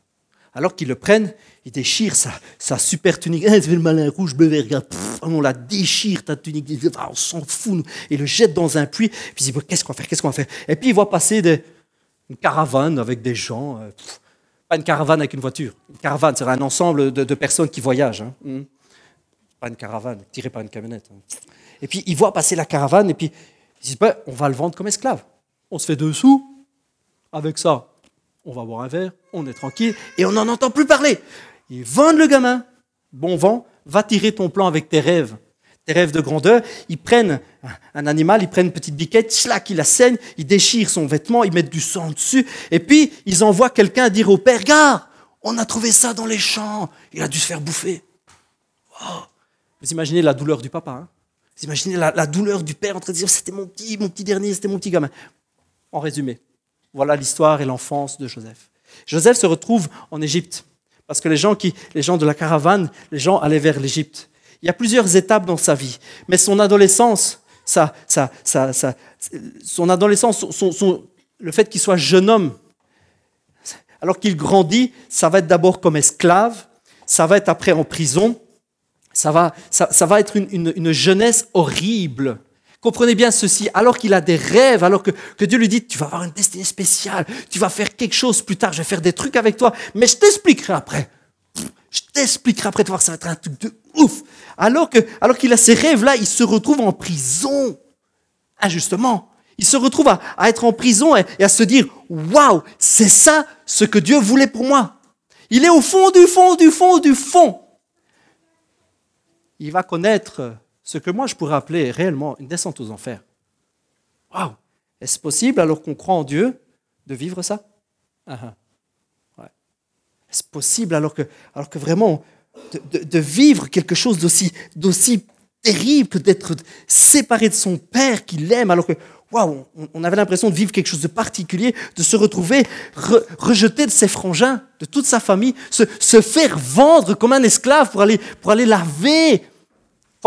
Alors qu'ils le prennent, ils déchirent sa, super tunique. Eh, c'est le malin rouge, bleu, vert, regarde. on la déchire, ta tunique. Ah, on s'en fout. Et le jette dans un puits. Puis disent qu'est-ce qu'on va faire, qu'est-ce qu'on Et puis il voit passer une caravane avec des gens. Euh, pas une caravane avec une voiture. Une caravane, c'est un ensemble de, personnes qui voyagent. Hein. Hmm. Pas une caravane, tirée par une camionnette. Hein. Et puis il voit passer la caravane et puis il ben, on va le vendre comme esclave. On se fait deux sous avec ça on va boire un verre, on est tranquille, et on n'en entend plus parler. Ils vendent le gamin. Bon vent, va tirer ton plan avec tes rêves. Tes rêves de grandeur, ils prennent un animal, ils prennent une petite biquette, slack, ils la saignent, ils déchirent son vêtement, ils mettent du sang dessus, et puis ils envoient quelqu'un dire au père, gars, on a trouvé ça dans les champs, il a dû se faire bouffer. Oh. Vous imaginez la douleur du papa, hein. vous imaginez la, la, douleur du père en train de dire, c'était mon petit, mon petit dernier, c'était mon petit gamin. En résumé, voilà l'histoire et l'enfance de Joseph. Joseph se retrouve en Égypte, parce que les gens, qui, les gens de la caravane, les gens allaient vers l'Égypte. Il y a plusieurs étapes dans sa vie, mais son adolescence, son adolescence, le fait qu'il soit jeune homme, alors qu'il grandit, ça va être d'abord comme esclave, ça va être après en prison, ça va, être une jeunesse horrible. Comprenez bien ceci, alors qu'il a des rêves, alors que, Dieu lui dit, tu vas avoir une destinée spéciale, tu vas faire quelque chose plus tard, je vais faire des trucs avec toi, mais je t'expliquerai après. Je t'expliquerai après, tu voir, ça va être un truc de ouf. Alors qu'il alors qu'il a ces rêves-là, il se retrouve en prison, injustement. Ah, il se retrouve à, être en prison et, et à se dire, waouh, c'est ça ce que Dieu voulait pour moi. Il est au fond du fond du fond du fond. Il va connaître ce que moi je pourrais appeler réellement une descente aux enfers. Waouh Est-ce possible, alors qu'on croit en Dieu, de vivre ça ah, ah. Est-ce possible, alors que, alors que vraiment, de, vivre quelque chose d'aussi terrible, d'être séparé de son père qui l'aime, alors que, waouh, on, avait l'impression de vivre quelque chose de particulier, de se retrouver rejeté de ses frangins, de toute sa famille, se, faire vendre comme un esclave pour aller, pour aller laver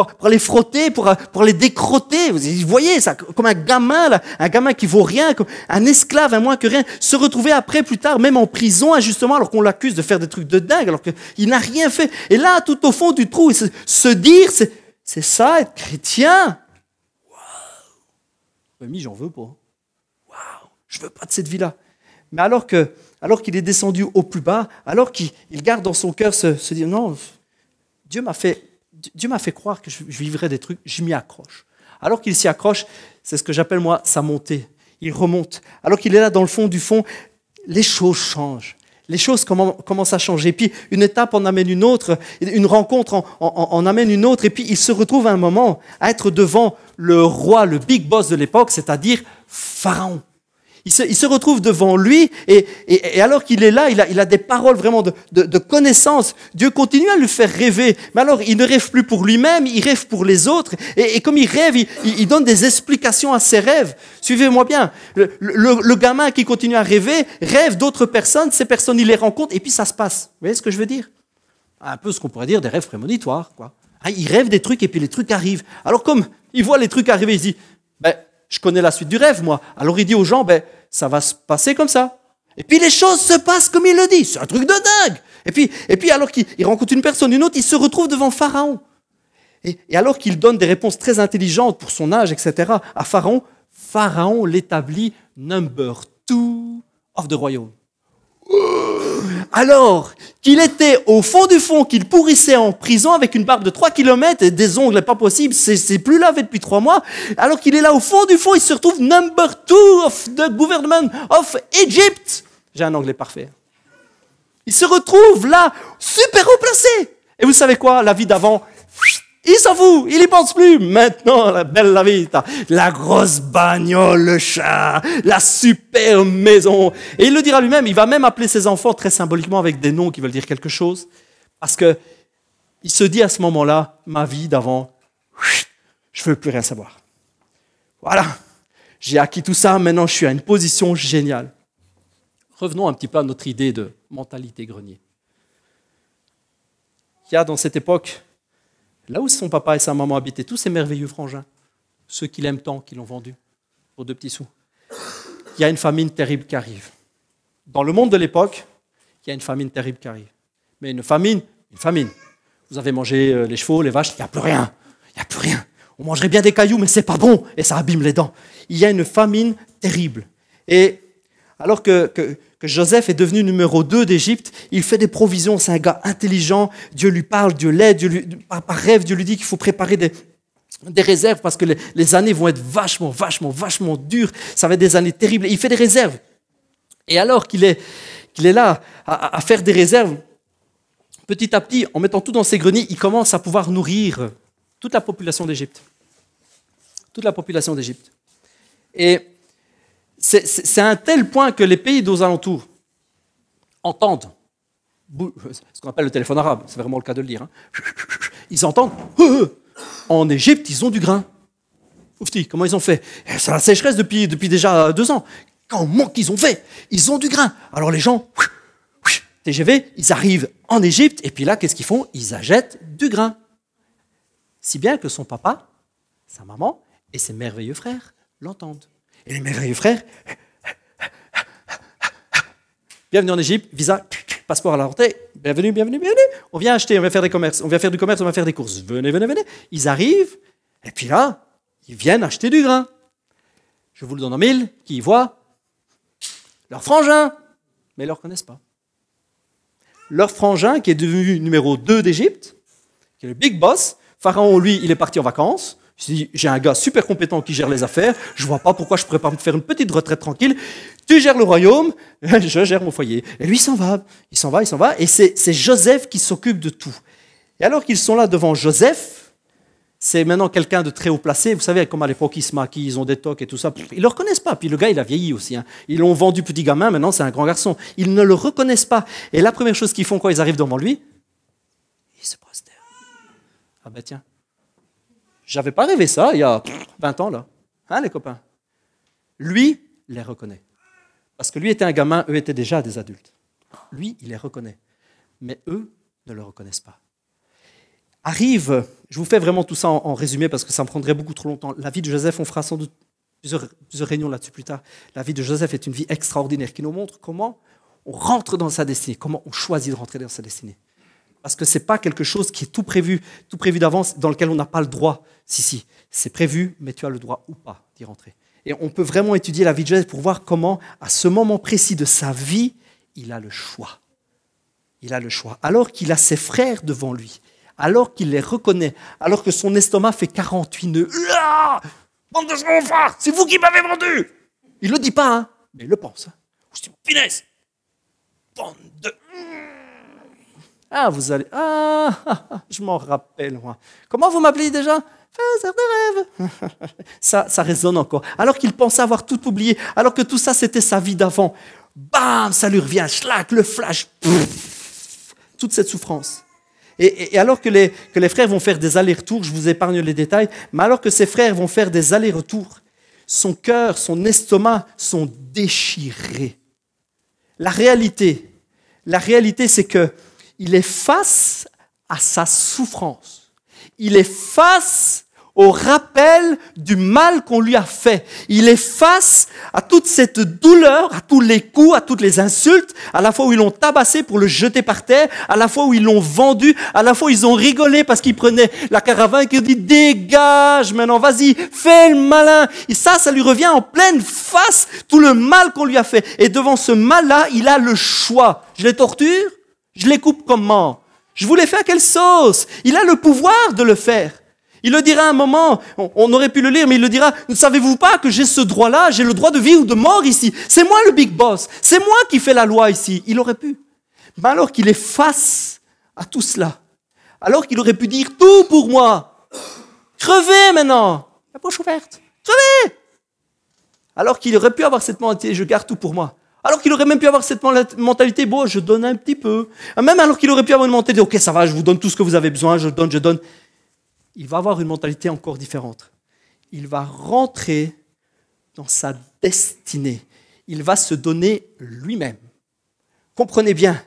pour, les frotter, pour, pour les décrotter. Vous voyez ça, comme un gamin, là, un gamin qui vaut rien, comme un esclave, un moins que rien, se retrouver après, plus tard, même en prison, justement, alors qu'on l'accuse de faire des trucs de dingue, alors qu'il n'a rien fait. Et là, tout au fond du trou, se, dire, c'est ça, être chrétien. Waouh mais j'en veux pas. Waouh Je veux pas de cette vie-là. Mais alors que, alors qu'il est descendu au plus bas, alors qu'il garde dans son cœur se dire non, Dieu m'a fait Dieu m'a fait croire que je, vivrais des trucs, je m'y accroche. Alors qu'il s'y accroche, c'est ce que j'appelle moi sa montée. Il remonte. Alors qu'il est là dans le fond du fond, les choses changent. Les choses commencent à changer. Et puis une étape en amène une autre, une rencontre en, en amène une autre. Et puis il se retrouve à un moment à être devant le roi, le big boss de l'époque, c'est-à-dire Pharaon. Il se, retrouve devant lui et, alors qu'il est là, il a, des paroles vraiment de, connaissance. Dieu continue à lui faire rêver, mais alors il ne rêve plus pour lui-même, il rêve pour les autres. Et, comme il rêve, il, donne des explications à ses rêves. Suivez-moi bien. Le, gamin qui continue à rêver rêve d'autres personnes, ces personnes, il les rencontre et puis ça se passe. Vous voyez ce que je veux dire Un peu ce qu'on pourrait dire des rêves prémonitoires. Quoi. Ah, il rêve des trucs et puis les trucs arrivent. Alors comme il voit les trucs arriver, il dit, je connais la suite du rêve, moi. Alors il dit aux gens, ben, ça va se passer comme ça. Et puis les choses se passent comme il le dit. C'est un truc de dingue. Et puis, et puis alors qu'il rencontre une personne, une autre, il se retrouve devant Pharaon. Et, et alors qu'il donne des réponses très intelligentes pour son âge, etc., à Pharaon, Pharaon l'établit number two of the royaume. Alors qu'il était au fond du fond, qu'il pourrissait en prison avec une barbe de 3 km et des ongles pas possible, c'est plus lavé depuis 3 mois, alors qu'il est là au fond du fond, il se retrouve number 2 of the government of Egypt. J'ai un anglais parfait. Il se retrouve là, super haut placé. Et vous savez quoi, la vie d'avant, il s'en fout, il y pense plus. Maintenant, la belle vie, la grosse bagnole, le chat, la super maison. Et il le dira lui-même, il va même appeler ses enfants très symboliquement avec des noms qui veulent dire quelque chose. Parce que il se dit à ce moment-là, ma vie d'avant, je veux plus rien savoir. Voilà. J'ai acquis tout ça, maintenant je suis à une position géniale. Revenons un petit peu à notre idée de mentalité grenier. Il y a dans cette époque là où son papa et sa maman habitaient, tous ces merveilleux frangins, ceux qu'il aime tant, qui l'ont vendu pour deux petits sous. Il y a une famine terrible qui arrive. Dans le monde de l'époque, il y a une famine terrible qui arrive. Mais une famine, une famine. Vous avez mangé euh, les chevaux, les vaches, il n'y a plus rien. Il n'y a plus rien. On mangerait bien des cailloux, mais c'est pas bon et ça abîme les dents. Il y a une famine terrible. Et alors que, Joseph est devenu numéro 2 d'Égypte, il fait des provisions, c'est un gars intelligent, Dieu lui parle, Dieu l'aide, Dieu lui, par, rêve, Dieu lui dit qu'il faut préparer des, des réserves parce que les, années vont être vachement, vachement, vachement dures, ça va être des années terribles, et il fait des réserves. Et alors qu'il est, qu'il est là à, à faire des réserves, petit à petit, en mettant tout dans ses greniers, il commence à pouvoir nourrir toute la population d'Égypte. Toute la population d'Égypte. Et c'est un tel point que les pays d'aux alentours entendent ce qu'on appelle le téléphone arabe, c'est vraiment le cas de le dire. Hein. Ils entendent euh, euh, en Égypte, ils ont du grain. Oufti, comment ils ont fait eh, C'est la sécheresse depuis, depuis déjà deux ans. Comment qu'ils ont fait Ils ont du grain. Alors les gens, TGV, ils arrivent en Égypte et puis là, qu'est-ce qu'ils font Ils achètent du grain. Si bien que son papa, sa maman et ses merveilleux frères l'entendent. Et les merveilleux frères, bienvenue en Égypte, visa, passeport à la rentrée, bienvenue, bienvenue, bienvenue. On vient acheter, on vient faire des commerces, on vient faire du commerce, on va faire des courses. Venez, venez, venez. Ils arrivent, et puis là, ils viennent acheter du grain. Je vous le donne en mille, qui y voient leur frangin, mais ils ne le reconnaissent pas. Leur frangin, qui est devenu numéro 2 d'Égypte, qui est le big boss, Pharaon, lui, il est parti en vacances, si j'ai un gars super compétent qui gère les affaires, je vois pas pourquoi je pourrais pas me faire une petite retraite tranquille. Tu gères le royaume, je gère mon foyer. Et lui, il s'en va, il s'en va, il s'en va. Et c'est Joseph qui s'occupe de tout. Et alors qu'ils sont là devant Joseph, c'est maintenant quelqu'un de très haut placé. Vous savez, comme à l'époque, ils se maquillent, ils ont des toques et tout ça. Ils ne le reconnaissent pas. Puis le gars, il a vieilli aussi. Hein. Ils l'ont vendu petit gamin, maintenant c'est un grand garçon. Ils ne le reconnaissent pas. Et la première chose qu'ils font quand ils arrivent devant lui, ils se prosternent. Ah ben tiens, j'avais pas rêvé ça il y a 20 ans, là. Hein, les copains Lui les reconnaît. Parce que lui était un gamin, eux étaient déjà des adultes. Lui, il les reconnaît. Mais eux ne le reconnaissent pas. Arrive, je vous fais vraiment tout ça en, résumé parce que ça me prendrait beaucoup trop longtemps. La vie de Joseph, on fera sans doute plusieurs réunions là-dessus plus tard. La vie de Joseph est une vie extraordinaire qui nous montre comment on rentre dans sa destinée, comment on choisit de rentrer dans sa destinée parce que ce n'est pas quelque chose qui est tout prévu, tout prévu d'avance, dans lequel on n'a pas le droit. Si, si, c'est prévu, mais tu as le droit ou pas d'y rentrer. Et on peut vraiment étudier la vie de Jésus pour voir comment, à ce moment précis de sa vie, il a le choix. Il a le choix. Alors qu'il a ses frères devant lui, alors qu'il les reconnaît, alors que son estomac fait 48 nœuds. Ah Bande de c'est vous qui m'avez vendu Il ne le dit pas, hein, mais il le pense. Hein. une Finesse Bande de. Ah, vous allez. Ah, ah, ah, je m'en rappelle, moi. Comment vous m'appelez déjà de rêve. ça, ça résonne encore. Alors qu'il pensait avoir tout oublié, alors que tout ça, c'était sa vie d'avant. Bam, ça lui revient, schlack le flash. toute cette souffrance. Et, alors que les, que les frères vont faire des allers-retours, je vous épargne les détails, mais alors que ses frères vont faire des allers-retours, son cœur, son estomac sont déchirés. La réalité, la réalité, c'est que il est face à sa souffrance. Il est face au rappel du mal qu'on lui a fait. Il est face à toute cette douleur, à tous les coups, à toutes les insultes, à la fois où ils l'ont tabassé pour le jeter par terre, à la fois où ils l'ont vendu, à la fois où ils ont rigolé parce qu'il prenait la caravane et qu'il dit dégage maintenant, vas-y, fais le malin. Et ça, ça lui revient en pleine face, tout le mal qu'on lui a fait. Et devant ce mal-là, il a le choix. Je les torture je les coupe comment Je vous les fais à quelle sauce Il a le pouvoir de le faire. Il le dira un moment, on aurait pu le lire, mais il le dira, ne savez-vous pas que j'ai ce droit-là, j'ai le droit de vie ou de mort ici C'est moi le big boss, c'est moi qui fais la loi ici. Il aurait pu. Mais alors qu'il est face à tout cela, alors qu'il aurait pu dire tout pour moi, crevez maintenant, la poche ouverte, crevez Alors qu'il aurait pu avoir cette mentalité, je garde tout pour moi. Alors qu'il aurait même pu avoir cette mentalité, bon, je donne un petit peu. Ah, même alors qu'il aurait pu avoir une mentalité, ok, ça va, je vous donne tout ce que vous avez besoin, je donne, je donne. Il va avoir une mentalité encore différente. Il va rentrer dans sa destinée. Il va se donner lui-même. Comprenez bien,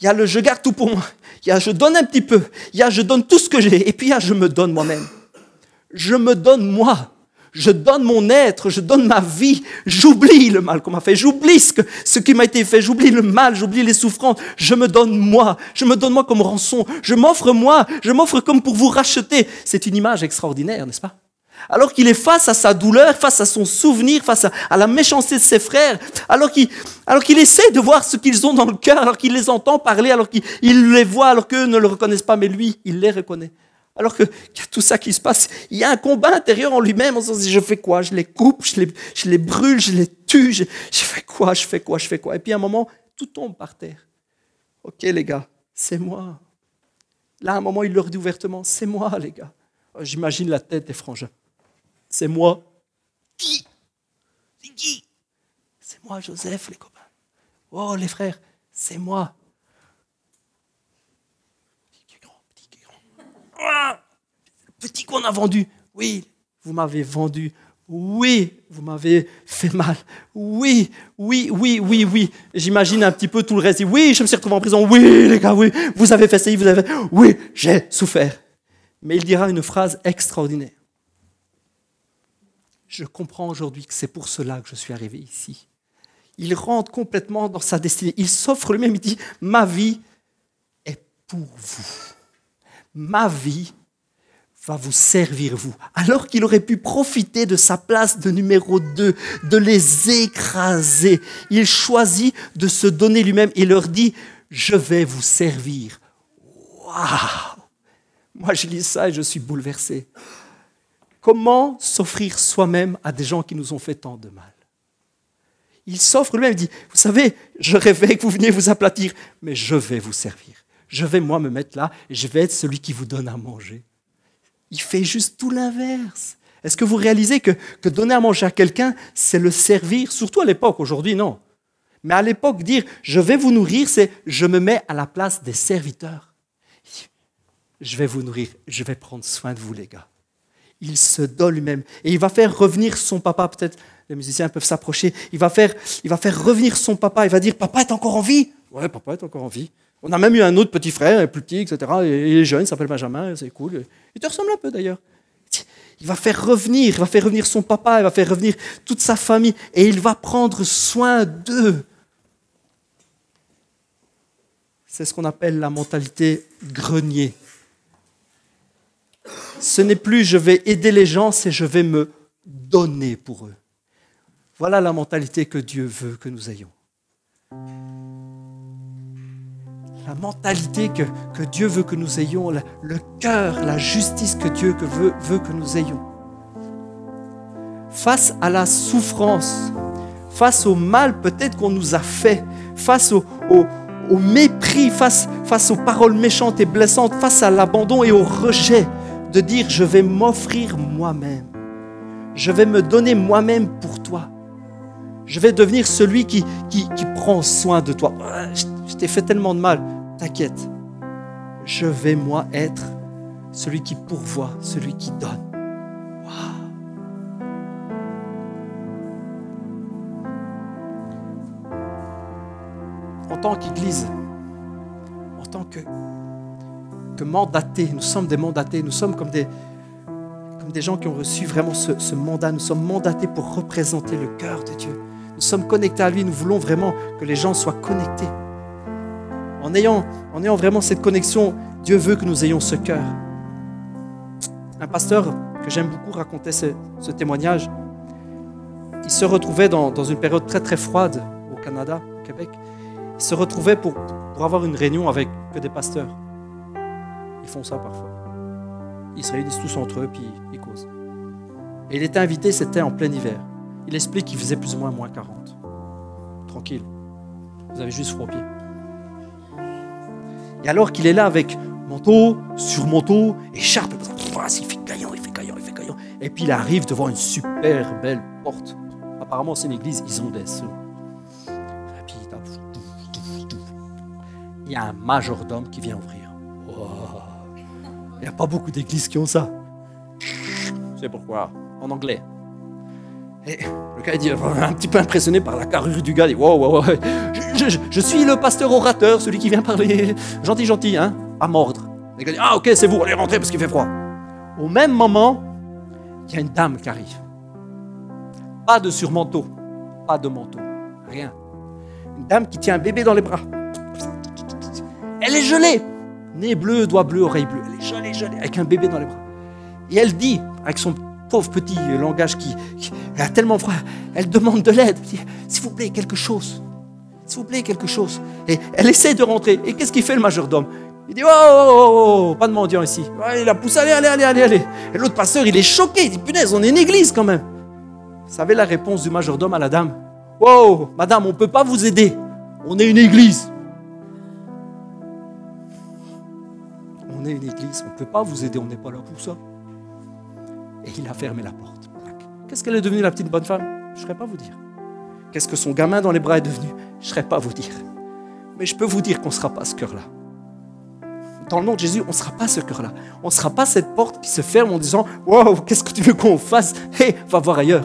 il y a le je garde tout pour moi, il y a je donne un petit peu, il y a je donne tout ce que j'ai, et puis il y a je me donne moi-même. Je me donne moi je donne mon être, je donne ma vie, j'oublie le mal qu'on m'a fait, j'oublie ce, qui m'a été fait, j'oublie le mal, j'oublie les souffrances, je me donne moi, je me donne moi comme rançon, je m'offre moi, je m'offre comme pour vous racheter. C'est une image extraordinaire, n'est-ce pas alors qu'il est face à sa douleur, face à son souvenir, face à, la méchanceté de ses frères, alors qu'il, alors qu'il essaie de voir ce qu'ils ont dans le cœur, alors qu'il les entend parler, alors qu'il les voit, alors qu'eux ne le reconnaissent pas, mais lui, il les reconnaît. Alors que y a tout ça qui se passe, il y a un combat intérieur en lui-même. On se je fais quoi Je les coupe, je les, brûle, je les tue, je, fais quoi Je fais quoi Je fais quoi Et puis à un moment, tout tombe par terre. Ok les gars, c'est moi. Là, à un moment, il leur dit ouvertement, c'est moi les gars. Euh, j'imagine la tête des frangins. C'est moi. Qui C'est qui C'est moi Joseph les copains. Oh les frères, c'est moi. Petit qu'on a vendu. Oui, vous m'avez vendu. Oui, vous m'avez fait mal. Oui, oui, oui, oui, oui. J'imagine un petit peu tout le reste. Oui, je me suis retrouvé en prison. Oui, les gars, oui. Vous avez fait ça, vous avez. Oui, j'ai souffert. Mais il dira une phrase extraordinaire. Je comprends aujourd'hui que c'est pour cela que je suis arrivé ici. Il rentre complètement dans sa destinée. Il s'offre le même Il dit Ma vie est pour vous ma vie va vous servir vous. Alors qu'il aurait pu profiter de sa place de numéro 2, de les écraser, il choisit de se donner lui-même et leur dit, je vais vous servir. Waouh Moi, je lis ça et je suis bouleversé. Comment s'offrir soi-même à des gens qui nous ont fait tant de mal Il s'offre lui-même, il dit, vous savez, je rêvais que vous veniez vous aplatir, mais je vais vous servir je vais moi me mettre là je vais être celui qui vous donne à manger. Il fait juste tout l'inverse. Est-ce que vous réalisez que, donner à manger à quelqu'un, c'est le servir, surtout à l'époque, aujourd'hui non. Mais à l'époque, dire je vais vous nourrir, c'est je me mets à la place des serviteurs. Je vais vous nourrir, je vais prendre soin de vous, les gars. Il se donne lui-même et il va faire revenir son papa. Peut-être les musiciens peuvent s'approcher. Il va faire, il va faire revenir son papa. Il va dire papa est encore en vie. Ouais, papa est encore en vie. On a même eu un autre petit frère, plus petit, etc. il est jeune, il s'appelle Benjamin, c'est cool. Il te ressemble un peu d'ailleurs. Il va faire revenir, il va faire revenir son papa, il va faire revenir toute sa famille, et il va prendre soin d'eux. C'est ce qu'on appelle la mentalité grenier. Ce n'est plus je vais aider les gens, c'est je vais me donner pour eux. Voilà la mentalité que Dieu veut que nous ayons la mentalité que, Dieu veut que nous ayons, le cœur, la justice que Dieu veut, que nous ayons. Face à la souffrance, face au mal peut-être qu'on nous a fait, face au, mépris, face, face aux paroles méchantes et blessantes, face à l'abandon et au rejet, de dire je vais m'offrir moi-même, je vais me donner moi-même pour toi, je vais devenir celui qui, qui, prend soin de toi. Ah, fait tellement de mal. T'inquiète, je vais moi être celui qui pourvoit, celui qui donne. En tant qu'Église, en tant que, que mandatés, nous sommes des mandatés, nous sommes comme des, comme des gens qui ont reçu vraiment ce, ce mandat, nous sommes mandatés pour représenter le cœur de Dieu. Nous sommes connectés à lui, nous voulons vraiment que les gens soient connectés en ayant, ayant vraiment cette connexion, Dieu veut que nous ayons ce cœur. Un pasteur que j'aime beaucoup racontait ce, témoignage. Il se retrouvait dans, une période très très froide au Canada, au Québec. Il se retrouvait pour, avoir une réunion avec des pasteurs. Ils font ça parfois. Ils se réunissent tous entre eux, puis ils causent. Et il était invité, c'était en plein hiver. Il explique qu'il faisait plus ou moins moins 40. Tranquille. Vous avez juste froid pied. Et alors qu'il est là avec manteau, sur manteau, écharpe, il fait caillon, il fait caillant, il fait caillon. Et puis il arrive devant une super belle porte. Apparemment, c'est une église, ils ont des Et hein. il y a un majordome qui vient ouvrir. Oh. Il n'y a pas beaucoup d'églises qui ont ça. C'est pourquoi En anglais. Et le gars, il dit, un petit peu impressionné par la carrure du gars, il dit, wow, wow, wow je, suis le pasteur orateur, celui qui vient parler gentil, gentil, hein, à mordre. Et dit, ah ok, c'est vous, allez rentrer parce qu'il fait froid. Au même moment, il y a une dame qui arrive. Pas de surmanteau, pas de manteau, rien. Une dame qui tient un bébé dans les bras. Elle est gelée. Nez bleu, doigts bleus, oreilles bleues. Elle est gelée, gelée, avec un bébé dans les bras. Et elle dit, avec son pauvre petit langage qui, a tellement froid, elle demande de l'aide. S'il vous plaît, quelque chose s'il vous plaît, quelque chose. Et elle essaie de rentrer. Et qu'est-ce qu'il fait le majordome Il dit, oh, oh, oh, oh, pas de mendiant ici. Ah, il la pousse, allez, allez, allez, allez, Et l'autre passeur, il est choqué. Il dit, punaise, on est une église quand même. Vous savez la réponse du majordome à la dame Wow, madame, on ne peut pas vous aider. On est une église. On est une église, on ne peut pas vous aider, on n'est pas là pour ça. Et il a fermé la porte. Qu'est-ce qu'elle est devenue, la petite bonne femme Je ne saurais pas vous dire. Qu'est-ce que son gamin dans les bras est devenu Je ne serai pas à vous dire. Mais je peux vous dire qu'on ne sera pas ce cœur-là. Dans le nom de Jésus, on ne sera pas ce cœur-là. On ne sera pas cette porte qui se ferme en disant Wow, qu'est-ce que tu veux qu'on fasse Hé, va voir ailleurs.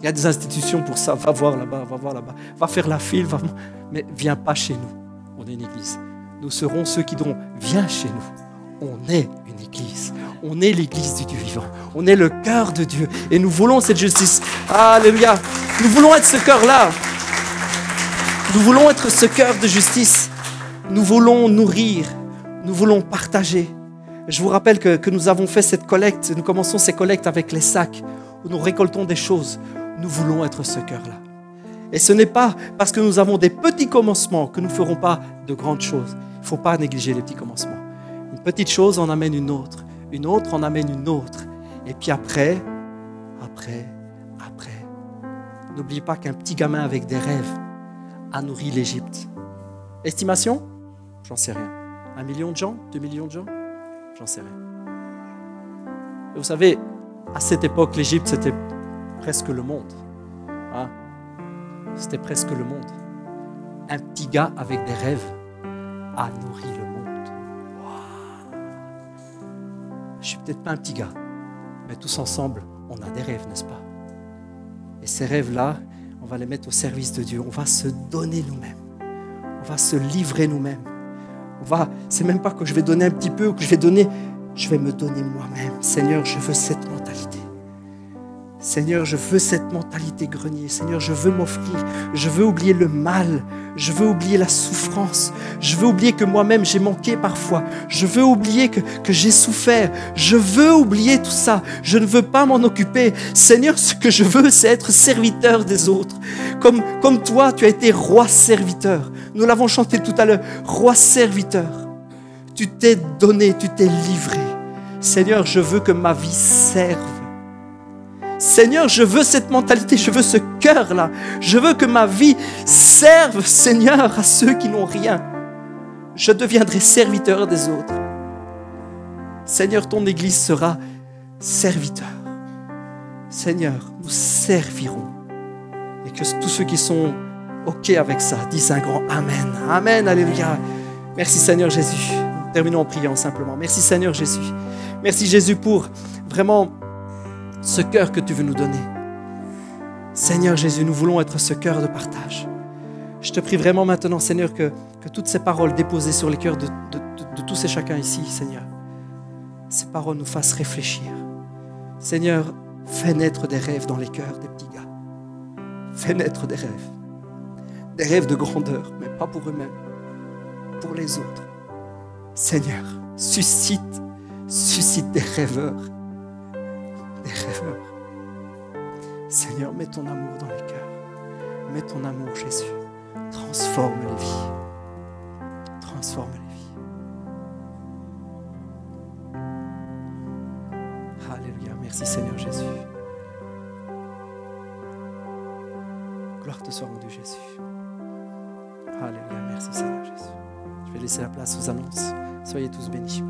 Il y a des institutions pour ça. Va voir là-bas, va voir là-bas. Va faire la file, va... mais viens pas chez nous. On est une église. Nous serons ceux qui diront Viens chez nous. On est une église. On est l'église du Dieu vivant. On est le cœur de Dieu. Et nous voulons cette justice. Alléluia. Nous voulons être ce cœur-là. Nous voulons être ce cœur de justice. Nous voulons nourrir. Nous voulons partager. Je vous rappelle que, que, nous avons fait cette collecte. Nous commençons ces collectes avec les sacs où nous récoltons des choses. Nous voulons être ce cœur-là. Et ce n'est pas parce que nous avons des petits commencements que nous ne ferons pas de grandes choses. Il ne faut pas négliger les petits commencements. Une petite chose en amène une autre. Une autre en amène une autre. Et puis après, après, N'oubliez pas qu'un petit gamin avec des rêves a nourri l'Égypte. Estimation J'en sais rien. Un million de gens Deux millions de gens J'en sais rien. Et vous savez, à cette époque, l'Égypte, c'était presque le monde. Hein? C'était presque le monde. Un petit gars avec des rêves a nourri le monde. Je Je suis peut-être pas un petit gars, mais tous ensemble, on a des rêves, n'est-ce pas et ces rêves-là, on va les mettre au service de Dieu. On va se donner nous-mêmes. On va se livrer nous-mêmes. On va, c'est même pas que je vais donner un petit peu ou que je vais donner, je vais me donner moi-même. Seigneur, je veux cette Seigneur, je veux cette mentalité grenier. Seigneur, je veux m'offrir. Je veux oublier le mal. Je veux oublier la souffrance. Je veux oublier que moi-même j'ai manqué parfois. Je veux oublier que, j'ai souffert. Je veux oublier tout ça. Je ne veux pas m'en occuper. Seigneur, ce que je veux, c'est être serviteur des autres. Comme, comme toi, tu as été roi serviteur. Nous l'avons chanté tout à l'heure. Roi serviteur. Tu t'es donné, tu t'es livré. Seigneur, je veux que ma vie serve Seigneur, je veux cette mentalité, je veux ce cœur-là. Je veux que ma vie serve, Seigneur, à ceux qui n'ont rien. Je deviendrai serviteur des autres. Seigneur, ton Église sera serviteur. Seigneur, nous servirons. Et que tous ceux qui sont OK avec ça disent un grand Amen. Amen, Alléluia. Merci Seigneur Jésus. Terminons en priant simplement. Merci Seigneur Jésus. Merci Jésus pour vraiment ce cœur que tu veux nous donner. Seigneur Jésus, nous voulons être ce cœur de partage. Je te prie vraiment maintenant, Seigneur, que, toutes ces paroles déposées sur les cœurs de, de tous et chacun ici, Seigneur, ces paroles nous fassent réfléchir. Seigneur, fais naître des rêves dans les cœurs des petits gars. Fais naître des rêves. Des rêves de grandeur, mais pas pour eux-mêmes, pour les autres. Seigneur, suscite, suscite des rêveurs rêveurs. Seigneur, mets ton amour dans les cœurs. Mets ton amour, Jésus. Transforme les vies. Transforme les vies. Alléluia. Merci Seigneur Jésus. Gloire te soit rendue Jésus. Alléluia. Merci Seigneur Jésus. Je vais laisser la place aux annonces. Soyez tous bénis.